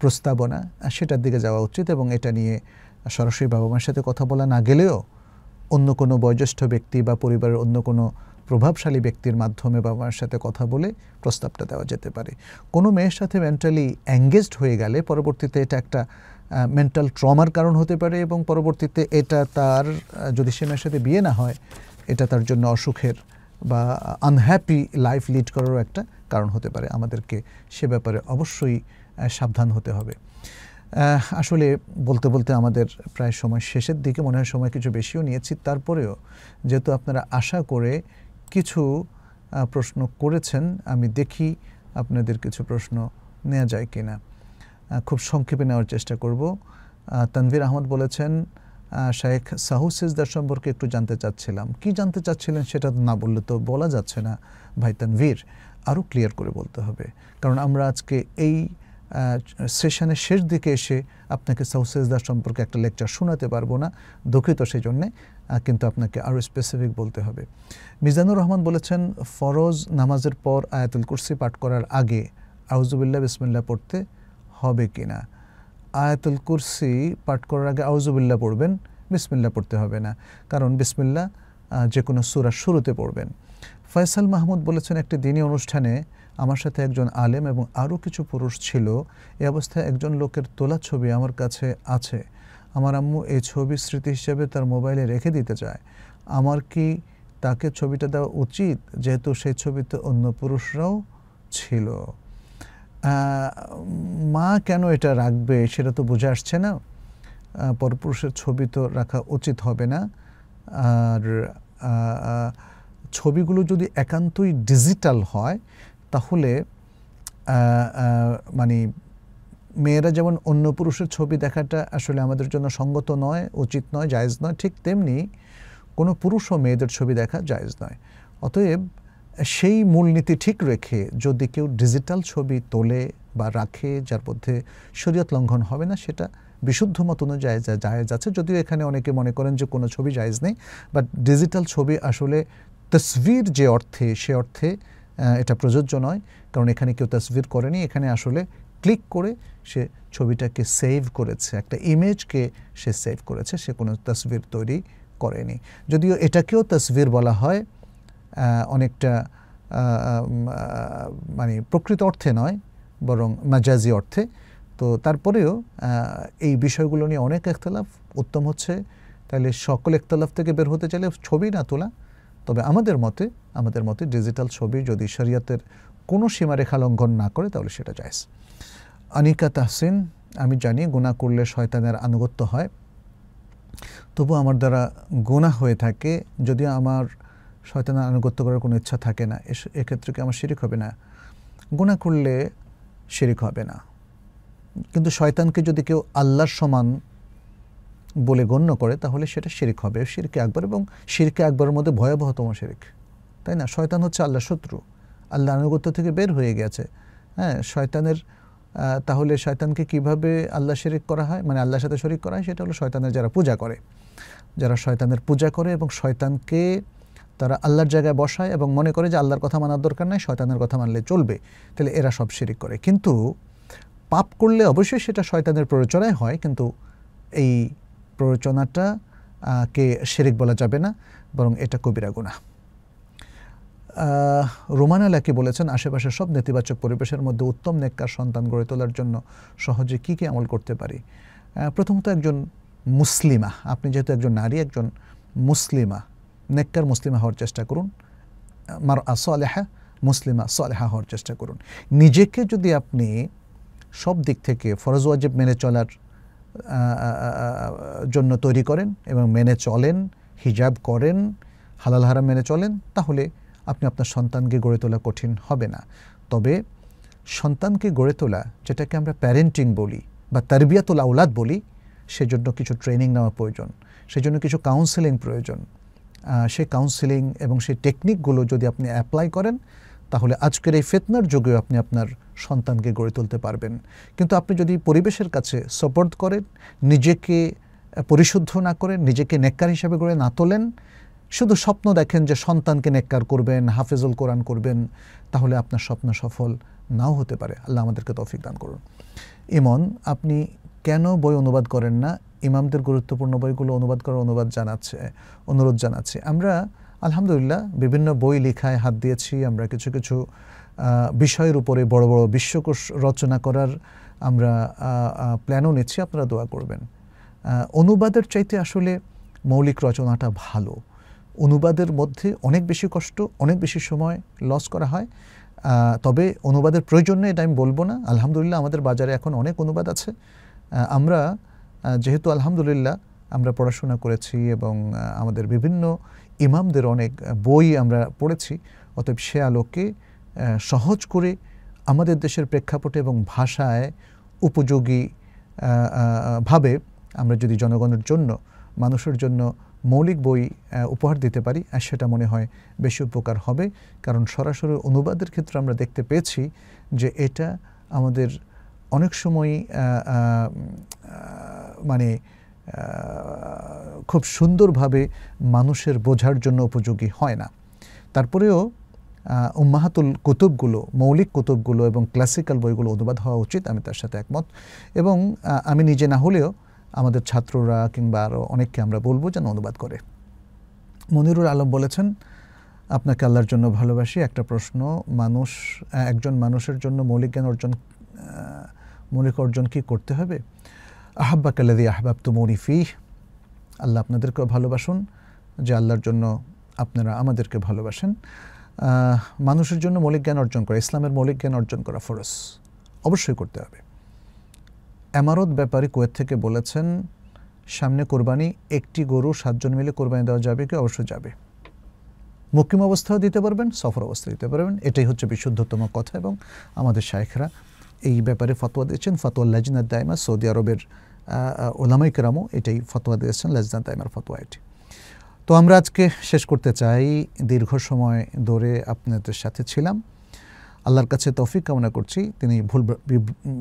প্রস্তাবনা সেটার দিকে যাওয়া উচিত এবং এটা নিয়ে সরাসরি বাবা মায়ের সাথে কথা বলা না গেলেও অন্য কোনো বয়োজ্যেষ্ঠ ব্যক্তি বা পরিবারের অন্য কোনো প্রভাবশালী ব্যক্তির মাধ্যমে বাবা মায়ের সাথে কথা বলে প্রস্তাবটা দেওয়া যেতে পারে কোনো মেয়ের সাথে মেন্টালি এঙ্গেজড হয়ে গেলে পরবর্তীতে এটা একটা মেন্টাল ট্রমার কারণ হতে পারে এবং পরবর্তীতে এটা তার যদি সে মেয়ের সাথে বিয়ে না হয় এটা তার জন্য অসুখের বা আনহ্যাপি লাইফ লিড করারও একটা কারণ হতে পারে আমাদেরকে সে ব্যাপারে অবশ্যই সাবধান হতে হবে আসলে বলতে বলতে আমাদের প্রায় সময় শেষের দিকে মনে হয় সময় কিছু বেশিও নিয়েছি তারপরেও যেহেতু আপনারা আশা করে কিছু প্রশ্ন করেছেন আমি দেখি আপনাদের কিছু প্রশ্ন নেওয়া যায় কি না খুব সংক্ষেপে নেওয়ার চেষ্টা করব তানভীর আহমদ বলেছেন শেখ সাহু সিজদার সম্পর্কে একটু জানতে চাচ্ছিলাম কি জানতে চাচ্ছিলেন সেটা না বললে তো বলা যাচ্ছে না ভাই তানভীর আরও ক্লিয়ার করে বলতে হবে কারণ আমরা আজকে এই সেশনের শেষ দিকে এসে আপনাকে সাউসেজদা সম্পর্কে একটা লেকচার শোনাতে পারবো না দুঃখিত সেই জন্যে কিন্তু আপনাকে আরও স্পেসিফিক বলতে হবে মিজানুর রহমান বলেছেন ফরজ নামাজের পর আয়াতুল কুরসি পাঠ করার আগে আউজুবিল্লা বিসমিল্লা পড়তে হবে কি না আয়াতুল কুরসি পাঠ করার আগে আউজুবিল্লা পড়বেন বিসমিল্লা পড়তে হবে না কারণ বিসমিল্লা যে কোনো সুরার শুরুতে পড়বেন ফয়সাল মাহমুদ বলেছেন একটি দিনী অনুষ্ঠানে আমার সাথে একজন আলেম এবং আরও কিছু পুরুষ ছিল এ অবস্থায় একজন লোকের তোলা ছবি আমার কাছে আছে আমার আম্মু এই ছবি স্মৃতি হিসেবে তার মোবাইলে রেখে দিতে চায় আমার কি তাকে ছবিটা দেওয়া উচিত যেহেতু সেই ছবিতে অন্য পুরুষরাও ছিল মা কেন এটা রাখবে সেটা তো বুঝে আসছে না পরপুরুষের ছবি তো রাখা উচিত হবে না আর ছবিগুলো যদি একান্তই ডিজিটাল হয় তাহলে মানে মেয়েরা যেমন অন্য পুরুষের ছবি দেখাটা আসলে আমাদের জন্য সঙ্গত নয় উচিত নয় জায়জ নয় ঠিক তেমনি কোনো পুরুষও মেয়েদের ছবি দেখা জায়জ নয় অতএব সেই মূলনীতি ঠিক রেখে যদি কেউ ডিজিটাল ছবি তোলে বা রাখে যার মধ্যে শরীয়ত লঙ্ঘন হবে না সেটা বিশুদ্ধ মত অনুযায়ী জায়েজ আছে যদিও এখানে অনেকে মনে করেন যে কোনো ছবি জায়জ নেই বাট ডিজিটাল ছবি আসলে তসভির যে অর্থে সে অর্থে এটা প্রযোজ্য নয় কারণ এখানে কেউ তসবির করেনি এখানে আসলে ক্লিক করে সে ছবিটাকে সেভ করেছে একটা ইমেজকে সে সেভ করেছে সে কোনো তসবির তৈরি করেনি যদিও এটাকেও তসবির বলা হয় অনেকটা মানে প্রকৃত অর্থে নয় বরং মাজাজি অর্থে তো তারপরেও এই বিষয়গুলো নিয়ে অনেক একতলাফ উত্তম হচ্ছে তাহলে সকল একতলাফ থেকে বের হতে চাইলে ছবি না তোলা তবে আমাদের মতে আমাদের মতে ডিজিটাল ছবি যদি শরিয়াতের কোনো সীমারেখা লঙ্ঘন না করে তাহলে সেটা জায়জ আনিকা তাহসিন আমি জানি গুণা করলে শয়তানের আনুগত্য হয় তবু আমার দ্বারা গুণা হয়ে থাকে যদিও আমার শয়তানের আনুগত্য করার কোনো ইচ্ছা থাকে না এক্ষেত্রে কি আমার শিরিক হবে না গুণা করলে শিরিক হবে না কিন্তু শয়তানকে যদি কেউ আল্লাহর সমান বলে গণ্য করে তাহলে সেটা শিরিক হবে শিরকে আকবর এবং শিরকে আকবরের মধ্যে ভয়াবহতম শিরিক তাই না শয়তান হচ্ছে আল্লাহ শত্রু আল্লাহ আনুগত্য থেকে বের হয়ে গেছে হ্যাঁ শয়তানের তাহলে শয়তানকে কিভাবে আল্লাহ শেরিক করা হয় মানে আল্লাহর সাথে শরিক করা হয় সেটা হলো শয়তানের যারা পূজা করে যারা শয়তানের পূজা করে এবং শয়তানকে তারা আল্লাহর জায়গায় বসায় এবং মনে করে যে আল্লাহর কথা মানার দরকার নাই শয়তানের কথা মানলে চলবে তাহলে এরা সব শিরিক করে কিন্তু পাপ করলে অবশ্যই সেটা শয়তানের প্ররোচনায় হয় কিন্তু এই প্ররোচনাটা কে শেরেক বলা যাবে না বরং এটা কবিরা গুণা রোমান আলাকি বলেছেন আশেপাশের সব নেতিবাচক পরিবেশের মধ্যে উত্তম নেককার সন্তান গড়ে তোলার জন্য সহজে কী কী আমল করতে পারি প্রথমত একজন মুসলিমা আপনি যেহেতু একজন নারী একজন মুসলিমা নেককার মুসলিমা হওয়ার চেষ্টা করুন মার আসলেহা মুসলিমা সলেহা হওয়ার চেষ্টা করুন নিজেকে যদি আপনি সব দিক থেকে ফরজ ওয়াজিব মেনে চলার জন্য তৈরি করেন এবং মেনে চলেন হিজাব করেন হালাল হারাম মেনে চলেন তাহলে আপনি আপনার সন্তানকে গড়ে তোলা কঠিন হবে না তবে সন্তানকে গড়ে তোলা যেটাকে আমরা প্যারেন্টিং বলি বা তারবিয়াতুল আউলাদ বলি সেজন্য কিছু ট্রেনিং নেওয়া প্রয়োজন সেজন্য কিছু কাউন্সেলিং প্রয়োজন সেই কাউন্সেলিং এবং সেই টেকনিকগুলো যদি আপনি অ্যাপ্লাই করেন তাহলে আজকের এই ফেতনার যুগেও আপনি আপনার সন্তানকে গড়ে তুলতে পারবেন কিন্তু আপনি যদি পরিবেশের কাছে সপোর্ট করেন নিজেকে পরিশুদ্ধ না করেন নিজেকে নেককার হিসাবে গড়ে না তোলেন শুধু স্বপ্ন দেখেন যে সন্তানকে নেককার করবেন হাফেজুল কোরআন করবেন তাহলে আপনার স্বপ্ন সফল নাও হতে পারে আল্লাহ আমাদেরকে তৌফিক দান করুন ইমন আপনি কেন বই অনুবাদ করেন না ইমামদের গুরুত্বপূর্ণ বইগুলো অনুবাদ করার অনুবাদ জানাচ্ছে অনুরোধ জানাচ্ছে আমরা আলহামদুলিল্লাহ বিভিন্ন বই লেখায় হাত দিয়েছি আমরা কিছু কিছু বিষয়ের উপরে বড় বড় বিশ্বকোষ রচনা করার আমরা প্ল্যানও নিচ্ছি আপনারা দোয়া করবেন অনুবাদের চাইতে আসলে মৌলিক রচনাটা ভালো অনুবাদের মধ্যে অনেক বেশি কষ্ট অনেক বেশি সময় লস করা হয় তবে অনুবাদের প্রয়োজন নেই এটা আমি বলবো না আলহামদুলিল্লাহ আমাদের বাজারে এখন অনেক অনুবাদ আছে আমরা যেহেতু আলহামদুলিল্লাহ আমরা পড়াশোনা করেছি এবং আমাদের বিভিন্ন ইমামদের অনেক বই আমরা পড়েছি অতএব সে আলোকে সহজ করে আমাদের দেশের প্রেক্ষাপটে এবং ভাষায় উপযোগী ভাবে আমরা যদি জনগণের জন্য মানুষের জন্য মৌলিক বই উপহার দিতে পারি আর সেটা মনে হয় বেশি উপকার হবে কারণ সরাসরি অনুবাদের ক্ষেত্রে আমরা দেখতে পেয়েছি যে এটা আমাদের অনেক সময় মানে খুব সুন্দরভাবে মানুষের বোঝার জন্য উপযোগী হয় না তারপরেও উম্মাহাতুল কুতুবগুলো মৌলিক কুতুবগুলো এবং ক্লাসিক্যাল বইগুলো অনুবাদ হওয়া উচিত আমি তার সাথে একমত এবং আমি নিজে না হলেও আমাদের ছাত্ররা কিংবা আরও অনেককে আমরা বলবো যেন অনুবাদ করে মনিরুল আলম বলেছেন আপনাকে আল্লাহর জন্য ভালোবাসি একটা প্রশ্ন মানুষ একজন মানুষের জন্য মৌলিক জ্ঞান অর্জন মৌলিক অর্জন কি করতে হবে আহাব্বা কাল্লাদি আহবাব তুমৌরি ফি আল্লাহ আপনাদেরকেও ভালোবাসুন যে আল্লাহর জন্য আপনারা আমাদেরকে ভালোবাসেন মানুষের জন্য মৌলিক জ্ঞান অর্জন করা ইসলামের মৌলিক জ্ঞান অর্জন করা ফরজ অবশ্যই করতে হবে এমারত ব্যাপারে কুয়েত থেকে বলেছেন সামনে কোরবানি একটি গরু সাতজন মিলে কোরবানি দেওয়া যাবে কি অবশ্যই যাবে মুকিম অবস্থাও দিতে পারবেন সফর অবস্থা দিতে পারবেন এটাই হচ্ছে বিশুদ্ধতম কথা এবং আমাদের শায়েখরা এই ব্যাপারে ফতোয়া দিয়েছেন ফতোয়া লাজিনার দায়মা সৌদি আরবের ওলামাই কেরামও এটাই ফতোয়া দিয়েছেন লেজদান তাইমার ফতোয়া এটি তো আমরা আজকে শেষ করতে চাই দীর্ঘ সময় ধরে আপনাদের সাথে ছিলাম আল্লাহর কাছে তৌফিক কামনা করছি তিনি ভুল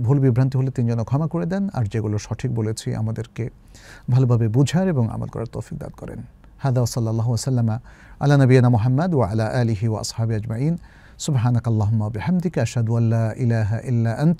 ভুল বিভ্রান্তি হলে তিনি যেন ক্ষমা করে দেন আর যেগুলো সঠিক বলেছি আমাদেরকে ভালোভাবে বুঝার এবং আমল করার তৌফিক দান করেন হাদা ওসাল্লাহ সাল্লামা আলা নবীনা মোহাম্মদ ও আলা আলহি ওয়াসহাবি আজমাইন সুবাহানাক আল্লাহমা বেহামদিকা আশাদু আল্লাহ ইলাহা ইল্লা আন্ত